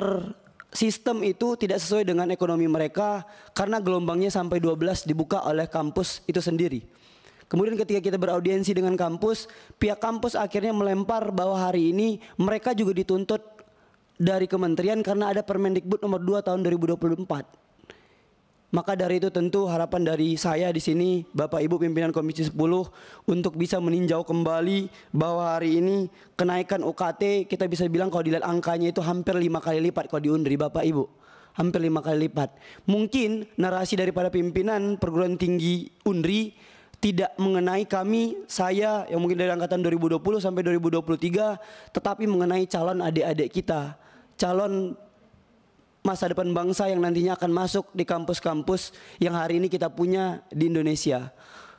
sistem itu tidak sesuai dengan ekonomi mereka karena gelombangnya sampai 12 dibuka oleh kampus itu sendiri. Kemudian ketika kita beraudiensi dengan kampus, pihak kampus akhirnya melempar bahwa hari ini mereka juga dituntut dari kementerian karena ada Permendikbud nomor 2 tahun 2024 maka dari itu tentu harapan dari saya di sini Bapak Ibu pimpinan Komisi 10 untuk bisa meninjau kembali bahwa hari ini kenaikan UKT kita bisa bilang kalau dilihat angkanya itu hampir lima kali lipat kalau diundri Bapak Ibu hampir lima kali lipat. Mungkin narasi daripada pimpinan perguruan tinggi Undri tidak mengenai kami, saya yang mungkin dari angkatan 2020 sampai 2023, tetapi mengenai calon adik-adik kita, calon masa depan bangsa yang nantinya akan masuk di kampus-kampus yang hari ini kita punya di Indonesia.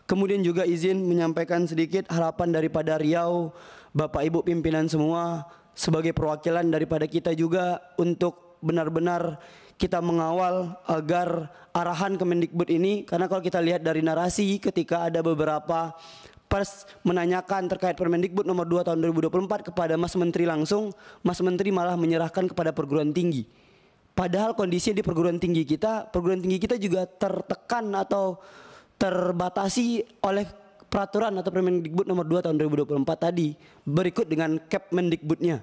Kemudian juga izin menyampaikan sedikit harapan daripada Riau, Bapak Ibu pimpinan semua sebagai perwakilan daripada kita juga untuk benar-benar kita mengawal agar arahan Kemendikbud ini karena kalau kita lihat dari narasi ketika ada beberapa pers menanyakan terkait Permendikbud nomor 2 tahun 2024 kepada Mas Menteri langsung, Mas Menteri malah menyerahkan kepada perguruan tinggi. Padahal kondisi di perguruan tinggi kita, perguruan tinggi kita juga tertekan atau terbatasi oleh peraturan atau Permen Dikbud nomor 2 tahun 2024 tadi berikut dengan Cap mendikbudnya.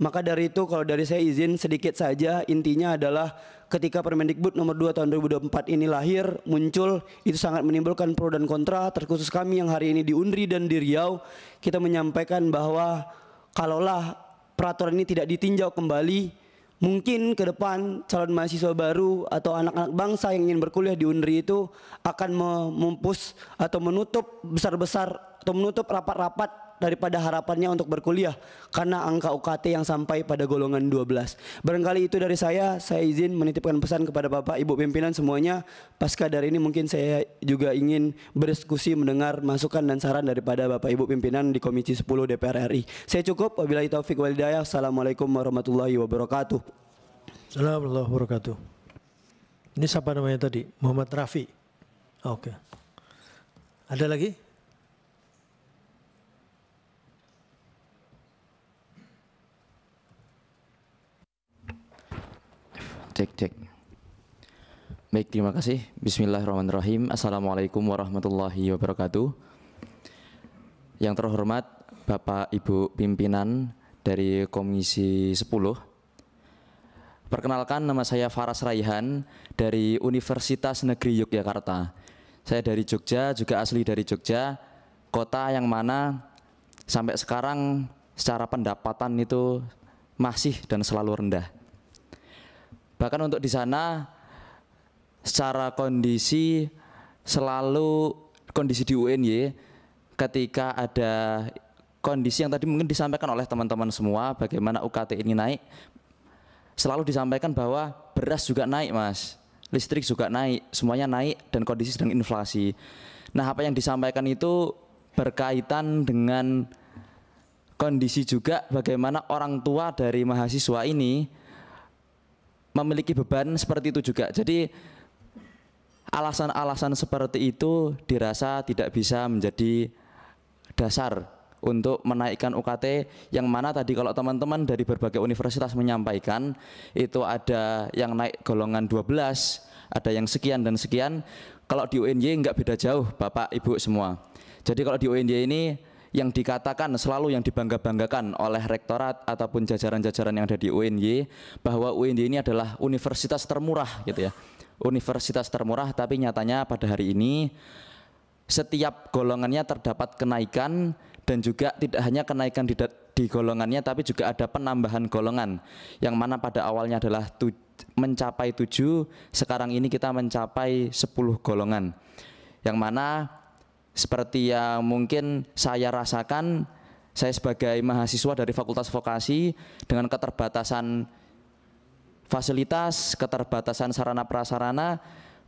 Maka dari itu kalau dari saya izin sedikit saja intinya adalah ketika Permendikbud nomor 2 tahun 2024 ini lahir, muncul, itu sangat menimbulkan pro dan kontra terkhusus kami yang hari ini di Undri dan di Riau kita menyampaikan bahwa kalaulah peraturan ini tidak ditinjau kembali Mungkin ke depan calon mahasiswa baru atau anak-anak bangsa yang ingin berkuliah di UNRI itu akan mempus atau menutup besar-besar atau menutup rapat-rapat daripada harapannya untuk berkuliah karena angka UKT yang sampai pada golongan 12. Barangkali itu dari saya, saya izin menitipkan pesan kepada Bapak, Ibu pimpinan semuanya. Pasca dari ini mungkin saya juga ingin berdiskusi mendengar masukan dan saran daripada Bapak Ibu pimpinan di Komisi 10 DPR RI. Saya cukup, wabillahi taufik walhidayah. Assalamualaikum warahmatullahi wabarakatuh. Assalamualaikum warahmatullahi wabarakatuh. Ini siapa namanya tadi? Muhammad Rafi. Oke. Okay. Ada lagi? cek cek baik terima kasih Bismillahirrahmanirrahim Assalamualaikum warahmatullahi wabarakatuh yang terhormat Bapak Ibu pimpinan dari Komisi 10 Perkenalkan nama saya Faras Raihan dari Universitas Negeri Yogyakarta Saya dari Jogja, juga asli dari Jogja Kota yang mana sampai sekarang secara pendapatan itu masih dan selalu rendah bahkan untuk di sana secara kondisi selalu kondisi di UNY ketika ada kondisi yang tadi mungkin disampaikan oleh teman-teman semua bagaimana UKT ini naik selalu disampaikan bahwa beras juga naik mas listrik juga naik semuanya naik dan kondisi sedang inflasi nah apa yang disampaikan itu berkaitan dengan kondisi juga bagaimana orang tua dari mahasiswa ini memiliki beban seperti itu juga. Jadi alasan-alasan seperti itu dirasa tidak bisa menjadi dasar untuk menaikkan UKT yang mana tadi kalau teman-teman dari berbagai universitas menyampaikan itu ada yang naik golongan 12, ada yang sekian dan sekian. Kalau di UNY enggak beda jauh Bapak Ibu semua. Jadi kalau di UNY ini yang dikatakan selalu yang dibangga-banggakan oleh rektorat ataupun jajaran-jajaran yang ada di UNY bahwa UNY ini adalah universitas termurah gitu ya. Universitas termurah tapi nyatanya pada hari ini setiap golongannya terdapat kenaikan dan juga tidak hanya kenaikan di, di golongannya tapi juga ada penambahan golongan yang mana pada awalnya adalah mencapai 7 sekarang ini kita mencapai 10 golongan yang mana seperti yang mungkin saya rasakan saya sebagai mahasiswa dari Fakultas Vokasi dengan keterbatasan fasilitas, keterbatasan sarana prasarana,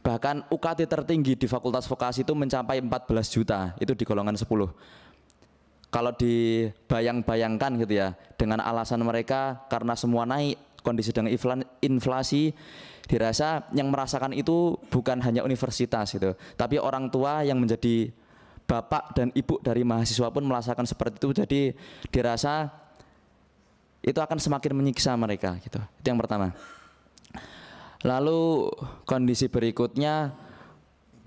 bahkan UKT tertinggi di Fakultas Vokasi itu mencapai 14 juta, itu di golongan 10. Kalau dibayang-bayangkan gitu ya, dengan alasan mereka karena semua naik, kondisi dengan inflasi, dirasa yang merasakan itu bukan hanya universitas gitu, tapi orang tua yang menjadi bapak dan ibu dari mahasiswa pun merasakan seperti itu jadi dirasa itu akan semakin menyiksa mereka gitu itu yang pertama lalu kondisi berikutnya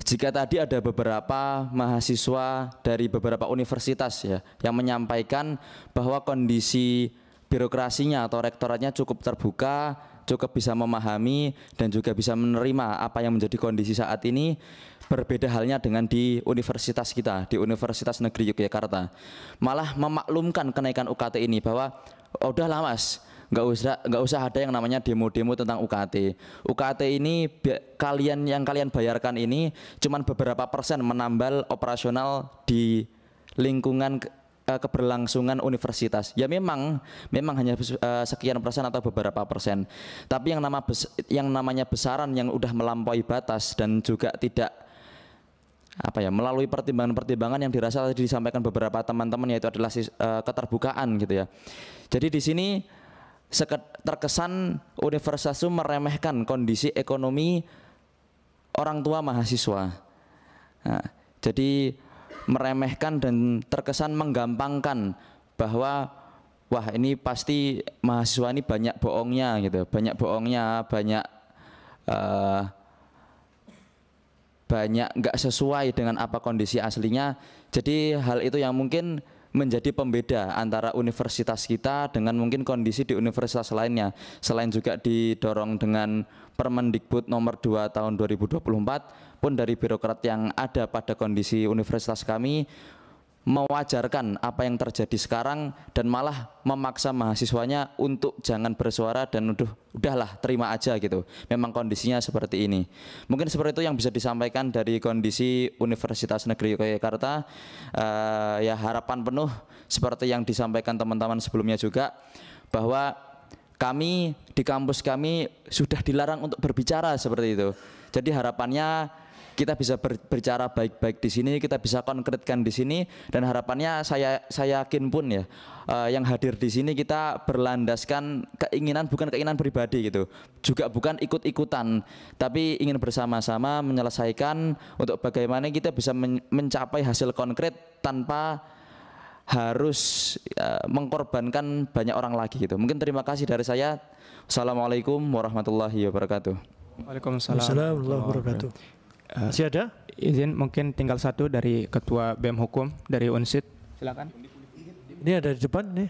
jika tadi ada beberapa mahasiswa dari beberapa universitas ya yang menyampaikan bahwa kondisi birokrasinya atau rektoratnya cukup terbuka cukup bisa memahami dan juga bisa menerima apa yang menjadi kondisi saat ini berbeda halnya dengan di universitas kita di Universitas Negeri Yogyakarta malah memaklumkan kenaikan UKT ini bahwa oh, udah lah mas nggak usah nggak usah ada yang namanya demo-demo tentang UKT. UKT ini kalian yang kalian bayarkan ini cuma beberapa persen menambal operasional di lingkungan uh, keberlangsungan universitas. Ya memang memang hanya uh, sekian persen atau beberapa persen. Tapi yang nama bes, yang namanya besaran yang udah melampaui batas dan juga tidak apa ya melalui pertimbangan-pertimbangan yang dirasa tadi disampaikan beberapa teman-teman yaitu adalah uh, keterbukaan gitu ya. Jadi di sini terkesan universitas itu meremehkan kondisi ekonomi orang tua mahasiswa. Nah, jadi meremehkan dan terkesan menggampangkan bahwa wah ini pasti mahasiswa ini banyak bohongnya gitu, banyak bohongnya, banyak uh, banyak nggak sesuai dengan apa kondisi aslinya. Jadi hal itu yang mungkin menjadi pembeda antara universitas kita dengan mungkin kondisi di universitas lainnya. Selain juga didorong dengan Permendikbud nomor 2 tahun 2024 pun dari birokrat yang ada pada kondisi universitas kami mewajarkan apa yang terjadi sekarang dan malah memaksa mahasiswanya untuk jangan bersuara dan udah udahlah terima aja gitu. Memang kondisinya seperti ini. Mungkin seperti itu yang bisa disampaikan dari kondisi Universitas Negeri Yogyakarta. Uh, ya harapan penuh seperti yang disampaikan teman-teman sebelumnya juga bahwa kami di kampus kami sudah dilarang untuk berbicara seperti itu. Jadi harapannya kita bisa berbicara baik-baik di sini, kita bisa konkretkan di sini dan harapannya saya saya yakin pun ya uh, yang hadir di sini kita berlandaskan keinginan bukan keinginan pribadi gitu. Juga bukan ikut-ikutan, tapi ingin bersama-sama menyelesaikan untuk bagaimana kita bisa men mencapai hasil konkret tanpa harus uh, eh, mengorbankan banyak orang lagi gitu. Mungkin terima kasih dari saya. Assalamualaikum warahmatullahi wabarakatuh. Waalaikumsalam warahmatullahi wabarakatuh. Uh, Masih ada? Izin mungkin tinggal satu dari Ketua BEM Hukum dari UNSID. Silakan. Ini ada di depan nih.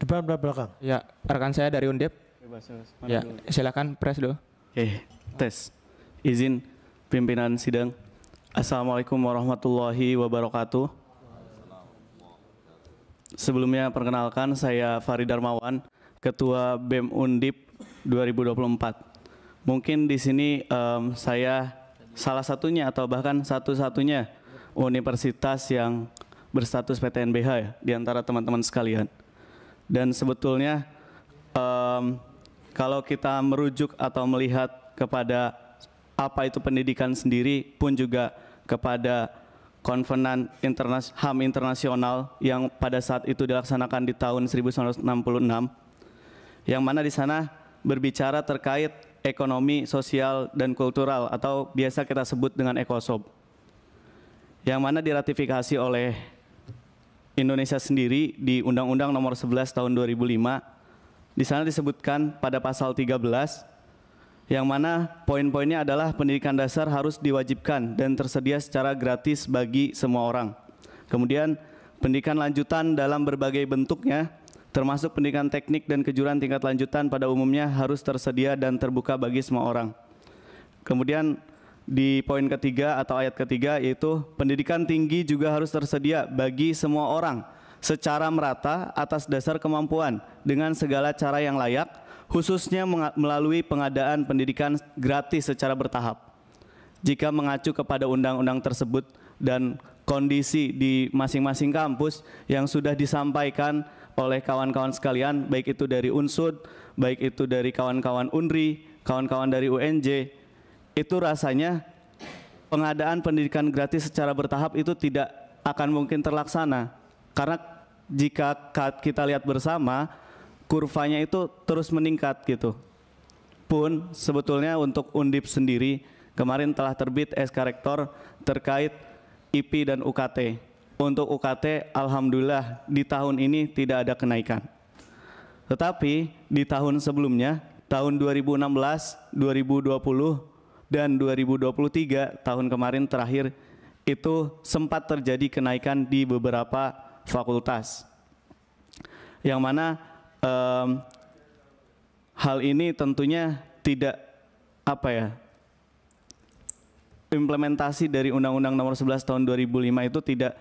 Depan belakang. Ya, rekan saya dari Undip. Bebas, bebas. Ya, dulu? silakan pres dulu. Oke, tes. Izin pimpinan sidang. Assalamualaikum warahmatullahi wabarakatuh. Sebelumnya perkenalkan saya Farid Darmawan, Ketua BEM Undip 2024. Mungkin di sini um, saya salah satunya atau bahkan satu-satunya universitas yang berstatus PTNBH ya di antara teman-teman sekalian. Dan sebetulnya um, kalau kita merujuk atau melihat kepada apa itu pendidikan sendiri pun juga kepada konvenan internas HAM internasional yang pada saat itu dilaksanakan di tahun 1966 yang mana di sana berbicara terkait ekonomi, sosial, dan kultural atau biasa kita sebut dengan EKOSOP, Yang mana diratifikasi oleh Indonesia sendiri di Undang-Undang Nomor 11 Tahun 2005. Di sana disebutkan pada pasal 13 yang mana poin-poinnya adalah pendidikan dasar harus diwajibkan dan tersedia secara gratis bagi semua orang. Kemudian pendidikan lanjutan dalam berbagai bentuknya termasuk pendidikan teknik dan kejuruan tingkat lanjutan pada umumnya harus tersedia dan terbuka bagi semua orang. Kemudian di poin ketiga atau ayat ketiga yaitu pendidikan tinggi juga harus tersedia bagi semua orang secara merata atas dasar kemampuan dengan segala cara yang layak khususnya melalui pengadaan pendidikan gratis secara bertahap. Jika mengacu kepada undang-undang tersebut dan kondisi di masing-masing kampus yang sudah disampaikan oleh kawan-kawan sekalian, baik itu dari UNSUD, baik itu dari kawan-kawan UNRI, kawan-kawan dari UNJ, itu rasanya pengadaan pendidikan gratis secara bertahap itu tidak akan mungkin terlaksana. Karena jika kita lihat bersama, kurvanya itu terus meningkat gitu. Pun sebetulnya untuk Undip sendiri, kemarin telah terbit SK Rektor terkait IP dan UKT untuk UKT alhamdulillah di tahun ini tidak ada kenaikan. Tetapi di tahun sebelumnya, tahun 2016, 2020, dan 2023 tahun kemarin terakhir itu sempat terjadi kenaikan di beberapa fakultas. Yang mana um, hal ini tentunya tidak apa ya implementasi dari Undang-Undang Nomor 11 Tahun 2005 itu tidak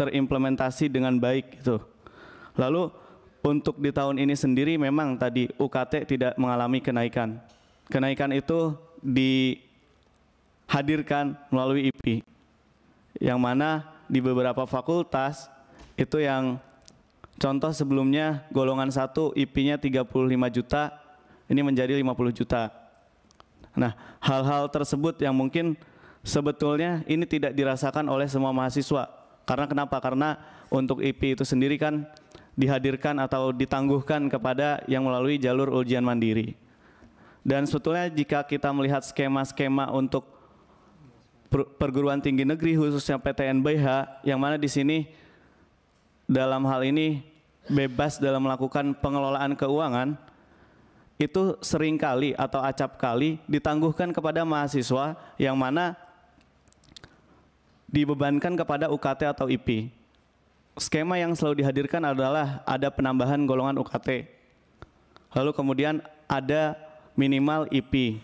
terimplementasi dengan baik itu. Lalu untuk di tahun ini sendiri memang tadi UKT tidak mengalami kenaikan. Kenaikan itu dihadirkan melalui IP. Yang mana di beberapa fakultas itu yang contoh sebelumnya golongan satu IP-nya 35 juta, ini menjadi 50 juta. Nah, hal-hal tersebut yang mungkin sebetulnya ini tidak dirasakan oleh semua mahasiswa karena kenapa? Karena untuk IP itu sendiri kan dihadirkan atau ditangguhkan kepada yang melalui jalur ujian mandiri. Dan sebetulnya jika kita melihat skema-skema untuk perguruan tinggi negeri khususnya PTN BH yang mana di sini dalam hal ini bebas dalam melakukan pengelolaan keuangan itu seringkali atau acap kali ditangguhkan kepada mahasiswa yang mana dibebankan kepada UKT atau IP. Skema yang selalu dihadirkan adalah ada penambahan golongan UKT. Lalu kemudian ada minimal IP.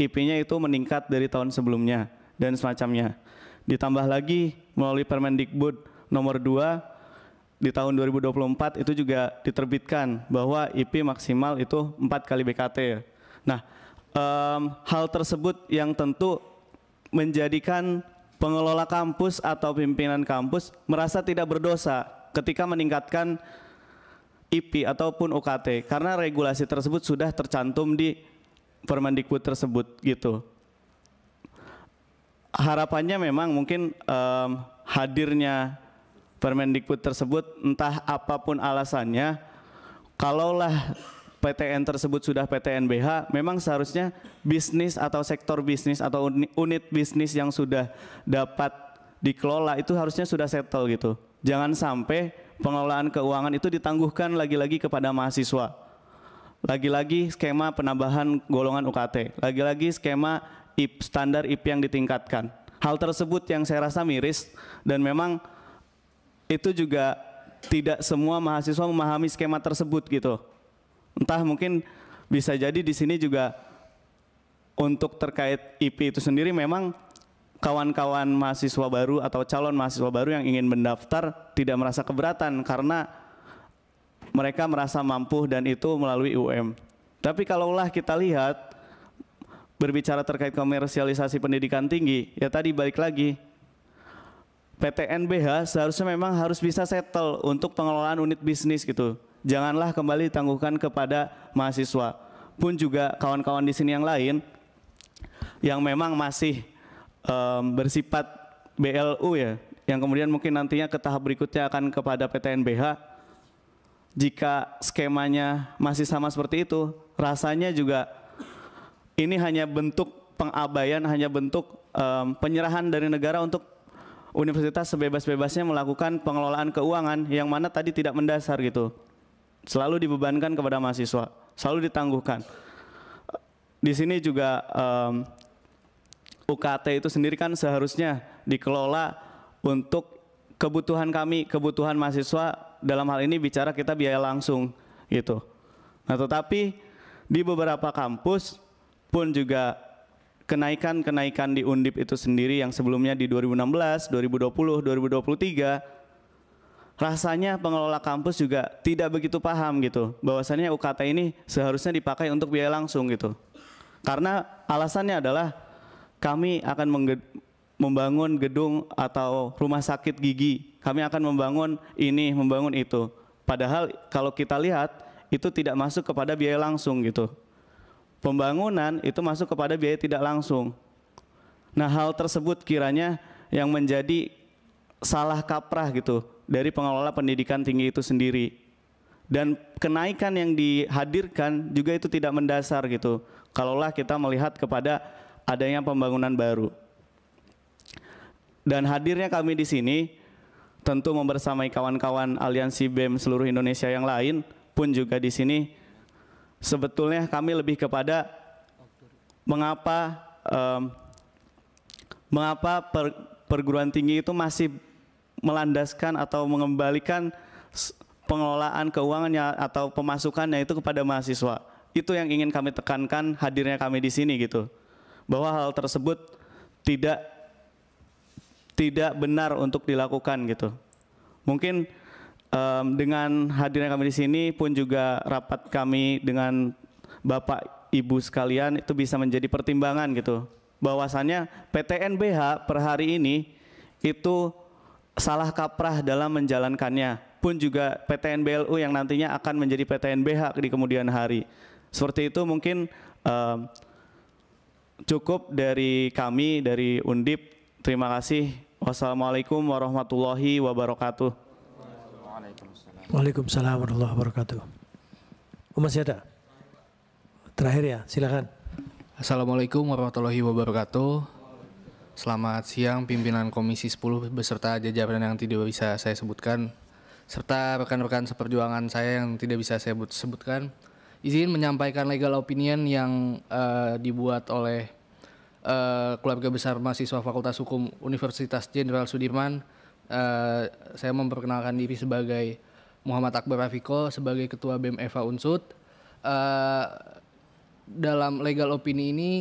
IP-nya itu meningkat dari tahun sebelumnya dan semacamnya. Ditambah lagi melalui Permendikbud nomor 2 di tahun 2024 itu juga diterbitkan bahwa IP maksimal itu 4 kali BKT. Nah, um, hal tersebut yang tentu menjadikan pengelola kampus atau pimpinan kampus merasa tidak berdosa ketika meningkatkan IP ataupun UKT karena regulasi tersebut sudah tercantum di Permendikbud tersebut gitu. Harapannya memang mungkin um, hadirnya Permendikbud tersebut entah apapun alasannya kalaulah PTN tersebut sudah PTNBH, memang seharusnya bisnis atau sektor bisnis atau unit bisnis yang sudah dapat dikelola itu harusnya sudah settle gitu. Jangan sampai pengelolaan keuangan itu ditangguhkan lagi-lagi kepada mahasiswa. Lagi-lagi skema penambahan golongan UKT, lagi-lagi skema IP, standar IP yang ditingkatkan. Hal tersebut yang saya rasa miris dan memang itu juga tidak semua mahasiswa memahami skema tersebut gitu entah mungkin bisa jadi di sini juga untuk terkait IP itu sendiri memang kawan-kawan mahasiswa baru atau calon mahasiswa baru yang ingin mendaftar tidak merasa keberatan karena mereka merasa mampu dan itu melalui UM. Tapi kalaulah kita lihat berbicara terkait komersialisasi pendidikan tinggi, ya tadi balik lagi PTNBH seharusnya memang harus bisa settle untuk pengelolaan unit bisnis gitu janganlah kembali tangguhkan kepada mahasiswa. Pun juga kawan-kawan di sini yang lain yang memang masih um, bersifat BLU ya, yang kemudian mungkin nantinya ke tahap berikutnya akan kepada PTNBH. Jika skemanya masih sama seperti itu, rasanya juga ini hanya bentuk pengabaian, hanya bentuk um, penyerahan dari negara untuk universitas sebebas-bebasnya melakukan pengelolaan keuangan yang mana tadi tidak mendasar gitu selalu dibebankan kepada mahasiswa, selalu ditangguhkan. Di sini juga um, UKT itu sendiri kan seharusnya dikelola untuk kebutuhan kami, kebutuhan mahasiswa dalam hal ini bicara kita biaya langsung gitu. Nah, tetapi di beberapa kampus pun juga kenaikan-kenaikan di Undip itu sendiri yang sebelumnya di 2016, 2020, 2023 rasanya pengelola kampus juga tidak begitu paham gitu bahwasannya UKT ini seharusnya dipakai untuk biaya langsung gitu karena alasannya adalah kami akan membangun gedung atau rumah sakit gigi kami akan membangun ini membangun itu padahal kalau kita lihat itu tidak masuk kepada biaya langsung gitu pembangunan itu masuk kepada biaya tidak langsung nah hal tersebut kiranya yang menjadi salah kaprah gitu dari pengelola pendidikan tinggi itu sendiri. Dan kenaikan yang dihadirkan juga itu tidak mendasar gitu. Kalaulah kita melihat kepada adanya pembangunan baru. Dan hadirnya kami di sini tentu membersamai kawan-kawan aliansi BEM seluruh Indonesia yang lain pun juga di sini sebetulnya kami lebih kepada mengapa um, mengapa per, perguruan tinggi itu masih melandaskan atau mengembalikan pengelolaan keuangannya atau pemasukannya itu kepada mahasiswa. Itu yang ingin kami tekankan hadirnya kami di sini gitu. Bahwa hal tersebut tidak tidak benar untuk dilakukan gitu. Mungkin um, dengan hadirnya kami di sini pun juga rapat kami dengan Bapak Ibu sekalian itu bisa menjadi pertimbangan gitu. Bahwasannya PTNBH per hari ini itu salah kaprah dalam menjalankannya pun juga PTN BLU yang nantinya akan menjadi PTN BH di kemudian hari. Seperti itu mungkin eh, cukup dari kami dari Undip. Terima kasih. Wassalamualaikum warahmatullahi wabarakatuh. Waalaikumsalam warahmatullahi wabarakatuh. Oh, masih ada? Terakhir ya, silakan. Assalamualaikum warahmatullahi wabarakatuh. Selamat siang pimpinan Komisi 10 beserta jajaran yang tidak bisa saya sebutkan serta rekan-rekan seperjuangan saya yang tidak bisa saya sebutkan. Izin menyampaikan legal opinion yang uh, dibuat oleh uh, keluarga besar mahasiswa Fakultas Hukum Universitas Jenderal Sudirman. Uh, saya memperkenalkan diri sebagai Muhammad Akbar Rafiko sebagai Ketua BEM Eva Unsut. Uh, dalam legal opini ini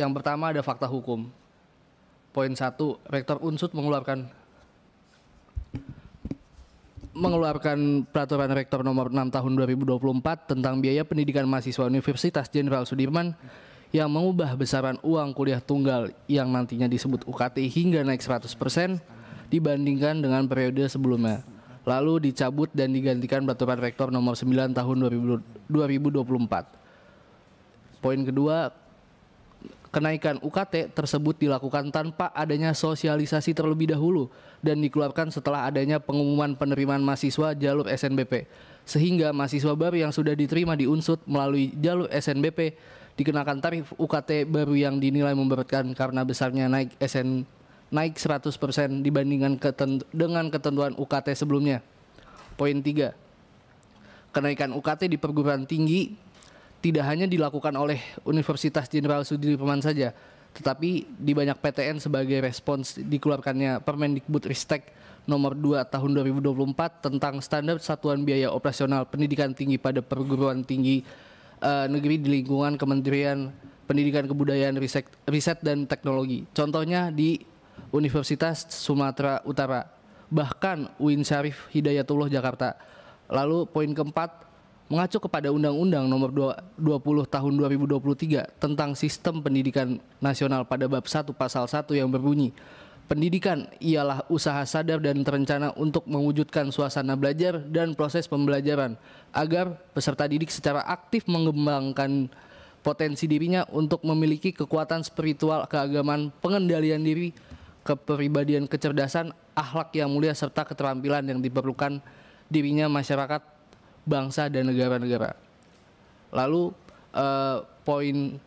yang pertama ada fakta hukum. Poin satu, rektor unsut mengeluarkan mengeluarkan peraturan rektor nomor 6 tahun 2024 tentang biaya pendidikan mahasiswa Universitas Jenderal Sudirman yang mengubah besaran uang kuliah tunggal yang nantinya disebut UKT hingga naik 100% dibandingkan dengan periode sebelumnya. Lalu dicabut dan digantikan peraturan rektor nomor 9 tahun 2024. Poin kedua, Kenaikan UKT tersebut dilakukan tanpa adanya sosialisasi terlebih dahulu dan dikeluarkan setelah adanya pengumuman penerimaan mahasiswa jalur SNBP. Sehingga mahasiswa baru yang sudah diterima di Unsut melalui jalur SNBP dikenakan tarif UKT baru yang dinilai memberatkan karena besarnya naik SN naik 100% dibandingkan ketentu, dengan ketentuan UKT sebelumnya. Poin 3. Kenaikan UKT di perguruan tinggi tidak hanya dilakukan oleh Universitas Jenderal Sudirman saja, tetapi di banyak PTN sebagai respons dikeluarkannya Permendikbud Ristek nomor 2 tahun 2024 tentang standar satuan biaya operasional pendidikan tinggi pada perguruan tinggi uh, negeri di lingkungan Kementerian Pendidikan Kebudayaan Riset, Riset dan Teknologi. Contohnya di Universitas Sumatera Utara, bahkan Uin Syarif Hidayatullah Jakarta. Lalu poin keempat mengacu kepada Undang-Undang Nomor 20 Tahun 2023 tentang Sistem Pendidikan Nasional pada bab 1 pasal 1 yang berbunyi Pendidikan ialah usaha sadar dan terencana untuk mewujudkan suasana belajar dan proses pembelajaran agar peserta didik secara aktif mengembangkan potensi dirinya untuk memiliki kekuatan spiritual, keagamaan, pengendalian diri, kepribadian, kecerdasan, akhlak yang mulia serta keterampilan yang diperlukan dirinya masyarakat bangsa dan negara-negara. Lalu uh, poin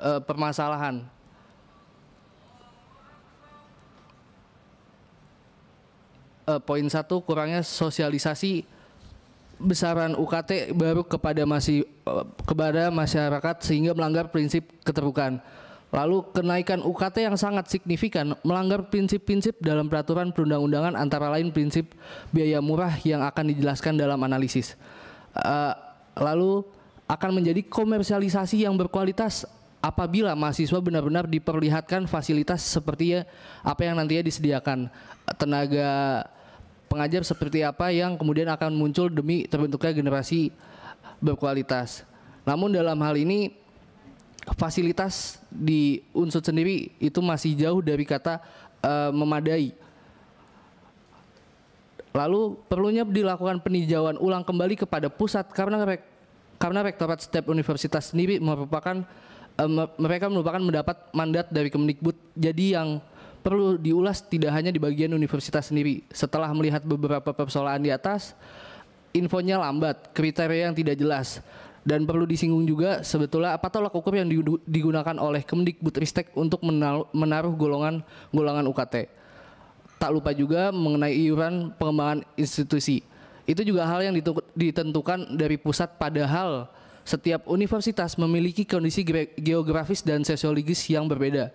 uh, permasalahan uh, poin satu kurangnya sosialisasi besaran UKT baru kepada masih kepada masyarakat sehingga melanggar prinsip keterbukaan. Lalu kenaikan UKT yang sangat signifikan melanggar prinsip-prinsip dalam peraturan perundang-undangan antara lain prinsip biaya murah yang akan dijelaskan dalam analisis. Uh, lalu akan menjadi komersialisasi yang berkualitas apabila mahasiswa benar-benar diperlihatkan fasilitas seperti apa yang nantinya disediakan tenaga pengajar seperti apa yang kemudian akan muncul demi terbentuknya generasi berkualitas. Namun dalam hal ini fasilitas di unsur sendiri itu masih jauh dari kata uh, memadai. Lalu perlunya dilakukan peninjauan ulang kembali kepada pusat karena rek, karena rektorat setiap universitas sendiri merupakan uh, mereka merupakan mendapat mandat dari Kemendikbud. Jadi yang perlu diulas tidak hanya di bagian universitas sendiri. Setelah melihat beberapa persoalan di atas, infonya lambat, kriteria yang tidak jelas dan perlu disinggung juga sebetulnya apa tolak ukur yang digunakan oleh Kemdikbudristek untuk menaruh golongan golongan UKT. Tak lupa juga mengenai iuran pengembangan institusi. Itu juga hal yang ditentukan dari pusat padahal setiap universitas memiliki kondisi geografis dan sosiologis yang berbeda.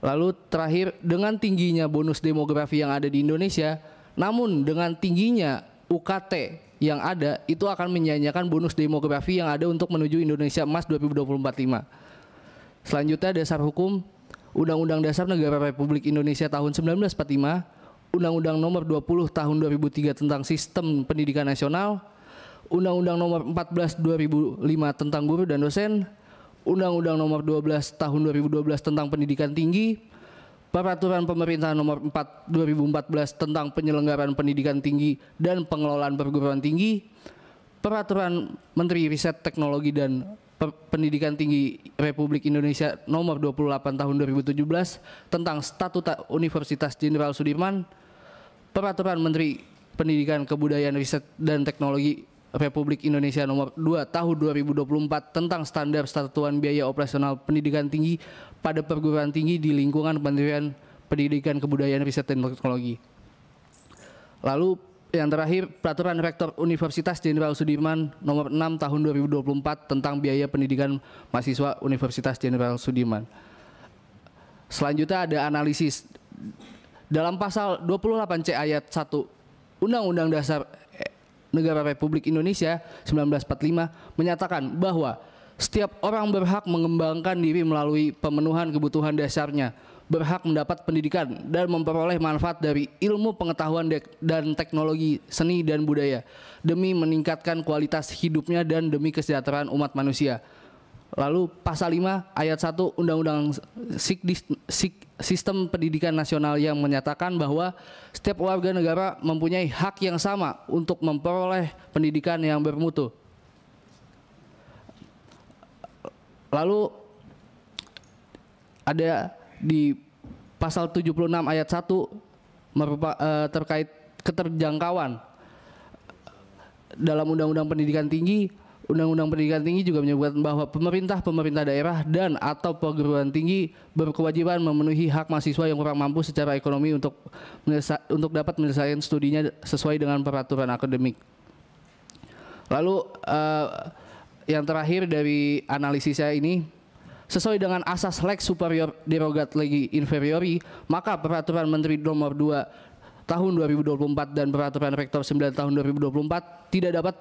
Lalu terakhir dengan tingginya bonus demografi yang ada di Indonesia, namun dengan tingginya UKT yang ada itu akan menyanyikan bonus demografi yang ada untuk menuju Indonesia Emas 2025. Selanjutnya dasar hukum Undang-Undang Dasar Negara Republik Indonesia tahun 1945, Undang-Undang Nomor 20 Tahun 2003 tentang Sistem Pendidikan Nasional, Undang-Undang Nomor 14 2005 tentang guru dan dosen, Undang-Undang Nomor 12 Tahun 2012 tentang Pendidikan Tinggi, Peraturan Pemerintah Nomor 4 2014 tentang penyelenggaraan pendidikan tinggi dan pengelolaan perguruan tinggi, Peraturan Menteri Riset Teknologi dan Pendidikan Tinggi Republik Indonesia Nomor 28 Tahun 2017 tentang Statuta Universitas Jenderal Sudirman, Peraturan Menteri Pendidikan Kebudayaan Riset dan Teknologi Republik Indonesia nomor 2 tahun 2024 tentang standar satuan biaya operasional pendidikan tinggi pada perguruan tinggi di lingkungan Kementerian Pendidikan Kebudayaan Riset dan Teknologi. Lalu yang terakhir peraturan rektor Universitas Jenderal Sudirman nomor 6 tahun 2024 tentang biaya pendidikan mahasiswa Universitas Jenderal Sudirman. Selanjutnya ada analisis dalam pasal 28C ayat 1 Undang-Undang Dasar Negara Republik Indonesia 1945 menyatakan bahwa setiap orang berhak mengembangkan diri melalui pemenuhan kebutuhan dasarnya, berhak mendapat pendidikan dan memperoleh manfaat dari ilmu pengetahuan dan teknologi, seni dan budaya demi meningkatkan kualitas hidupnya dan demi kesejahteraan umat manusia. Lalu pasal 5 ayat 1 Undang-Undang Sistem Pendidikan Nasional yang menyatakan bahwa setiap warga negara mempunyai hak yang sama untuk memperoleh pendidikan yang bermutu. Lalu ada di pasal 76 ayat 1 merupa, satu eh, terkait keterjangkauan dalam Undang-Undang Pendidikan Tinggi Undang-Undang Pendidikan Tinggi juga menyebutkan bahwa pemerintah, pemerintah daerah dan atau perguruan tinggi berkewajiban memenuhi hak mahasiswa yang kurang mampu secara ekonomi untuk untuk dapat menyelesaikan studinya sesuai dengan peraturan akademik. Lalu uh, yang terakhir dari analisis saya ini sesuai dengan asas lex superior derogat legi inferiori, maka peraturan menteri nomor 2 tahun 2024 dan peraturan rektor 9 tahun 2024 tidak dapat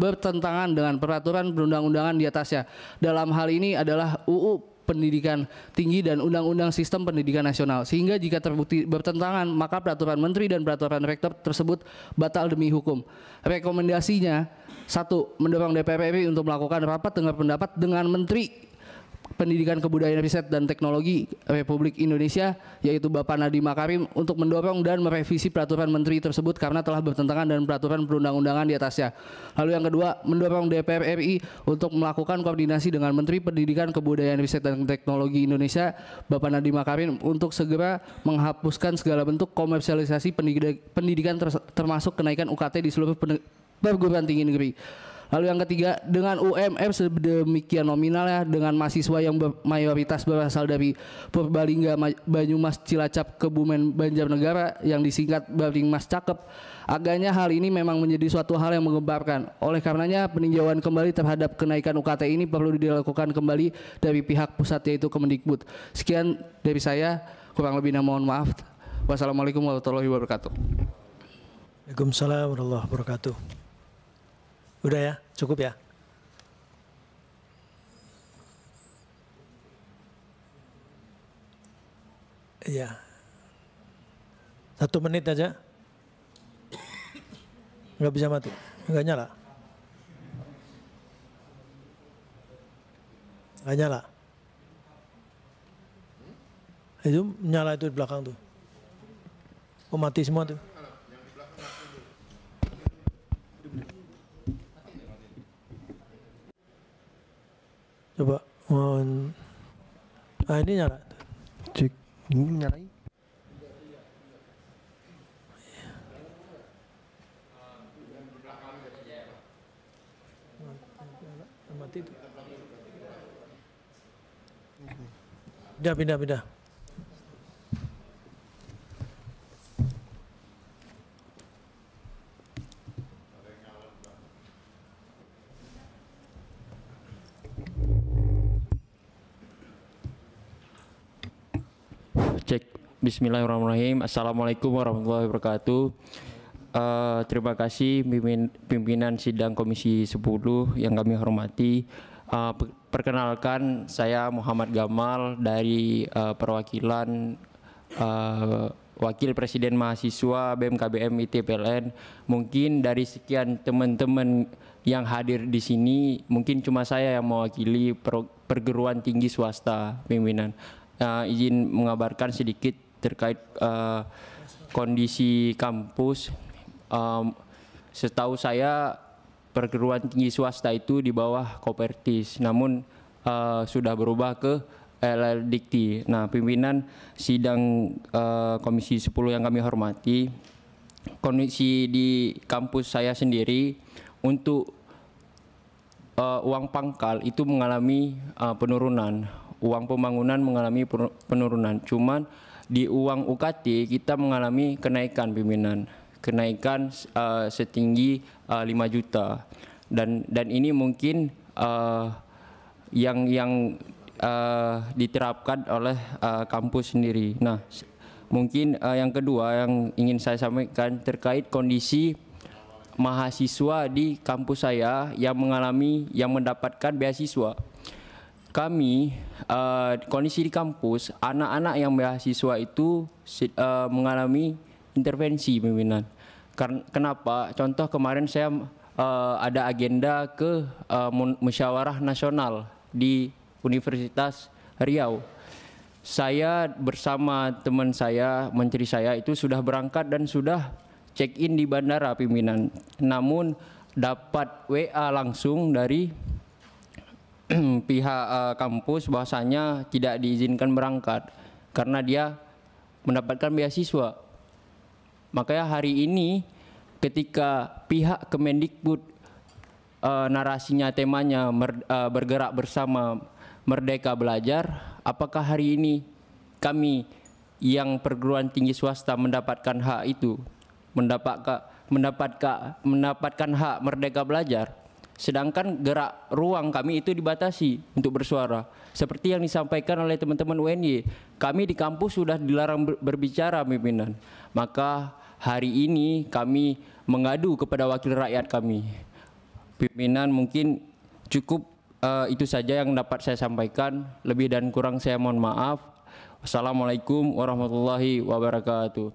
bertentangan dengan peraturan perundang-undangan di atasnya. Dalam hal ini adalah UU Pendidikan Tinggi dan Undang-Undang Sistem Pendidikan Nasional. Sehingga jika terbukti bertentangan, maka peraturan menteri dan peraturan rektor tersebut batal demi hukum. Rekomendasinya satu, mendorong DPR RI untuk melakukan rapat dengar pendapat dengan menteri Pendidikan Kebudayaan Riset dan Teknologi Republik Indonesia yaitu Bapak Nadiem Makarim untuk mendorong dan merevisi peraturan menteri tersebut karena telah bertentangan dengan peraturan perundang-undangan di atasnya. Lalu yang kedua, mendorong DPR RI untuk melakukan koordinasi dengan Menteri Pendidikan Kebudayaan Riset dan Teknologi Indonesia Bapak Nadiem Makarim untuk segera menghapuskan segala bentuk komersialisasi pendidikan termasuk kenaikan UKT di seluruh perguruan tinggi negeri. Lalu yang ketiga, dengan UMM sedemikian nominal ya, dengan mahasiswa yang ber mayoritas berasal dari Purbalingga, Banyumas, Cilacap, Kebumen, Banjarnegara yang disingkat Babingmas Cakep, agaknya hal ini memang menjadi suatu hal yang menggemparkan. Oleh karenanya, peninjauan kembali terhadap kenaikan UKT ini perlu dilakukan kembali dari pihak pusat yaitu Kemendikbud. Sekian dari saya, kurang lebihnya mohon maaf. Wassalamualaikum warahmatullahi wabarakatuh. Waalaikumsalam warahmatullahi wabarakatuh. Udah ya, cukup ya. Iya. Satu menit aja. Enggak bisa mati. Enggak nyala. Enggak nyala. Itu nyala itu di belakang tuh. Oh mati semua tuh. coba mohon ah ini nyala cek ini nyala mati itu. Pindah, pindah, pindah. Bismillahirrahmanirrahim. Assalamualaikum warahmatullahi wabarakatuh. Uh, terima kasih pimpin, pimpinan sidang Komisi 10 yang kami hormati. Uh, perkenalkan saya Muhammad Gamal dari uh, perwakilan uh, Wakil Presiden Mahasiswa BMKBM ITPLN. Mungkin dari sekian teman-teman yang hadir di sini, mungkin cuma saya yang mewakili perguruan tinggi swasta pimpinan uh, izin mengabarkan sedikit terkait uh, kondisi kampus. Um, setahu saya perguruan tinggi swasta itu di bawah Kopertis, namun uh, sudah berubah ke LL Dikti. Nah, pimpinan sidang uh, Komisi 10 yang kami hormati, kondisi di kampus saya sendiri untuk uh, uang pangkal itu mengalami uh, penurunan, uang pembangunan mengalami penurunan. Cuman di uang UKT kita mengalami kenaikan pimpinan kenaikan uh, setinggi uh, eh, 5 juta dan dan ini mungkin uh, yang yang uh, diterapkan oleh uh, kampus sendiri. Nah, mungkin uh, yang kedua yang ingin saya sampaikan terkait kondisi mahasiswa di kampus saya yang mengalami yang mendapatkan beasiswa kami uh, kondisi di kampus anak-anak yang mahasiswa itu uh, mengalami intervensi pimpinan. Karena Kenapa? Contoh kemarin saya uh, ada agenda ke uh, musyawarah nasional di Universitas Riau. Saya bersama teman saya, menteri saya itu sudah berangkat dan sudah check in di bandara pimpinan. Namun dapat WA langsung dari pihak uh, kampus bahasanya tidak diizinkan berangkat karena dia mendapatkan beasiswa. Makanya hari ini ketika pihak Kemendikbud uh, narasinya temanya mer, uh, bergerak bersama merdeka belajar, apakah hari ini kami yang perguruan tinggi swasta mendapatkan hak itu, mendapatkan mendapatkan mendapatkan hak merdeka belajar? Sedangkan gerak ruang kami itu dibatasi untuk bersuara. Seperti yang disampaikan oleh teman-teman UNY, kami di kampus sudah dilarang berbicara pimpinan. Maka hari ini kami mengadu kepada wakil rakyat kami. Pimpinan mungkin cukup uh, itu saja yang dapat saya sampaikan. Lebih dan kurang saya mohon maaf. assalamualaikum warahmatullahi wabarakatuh.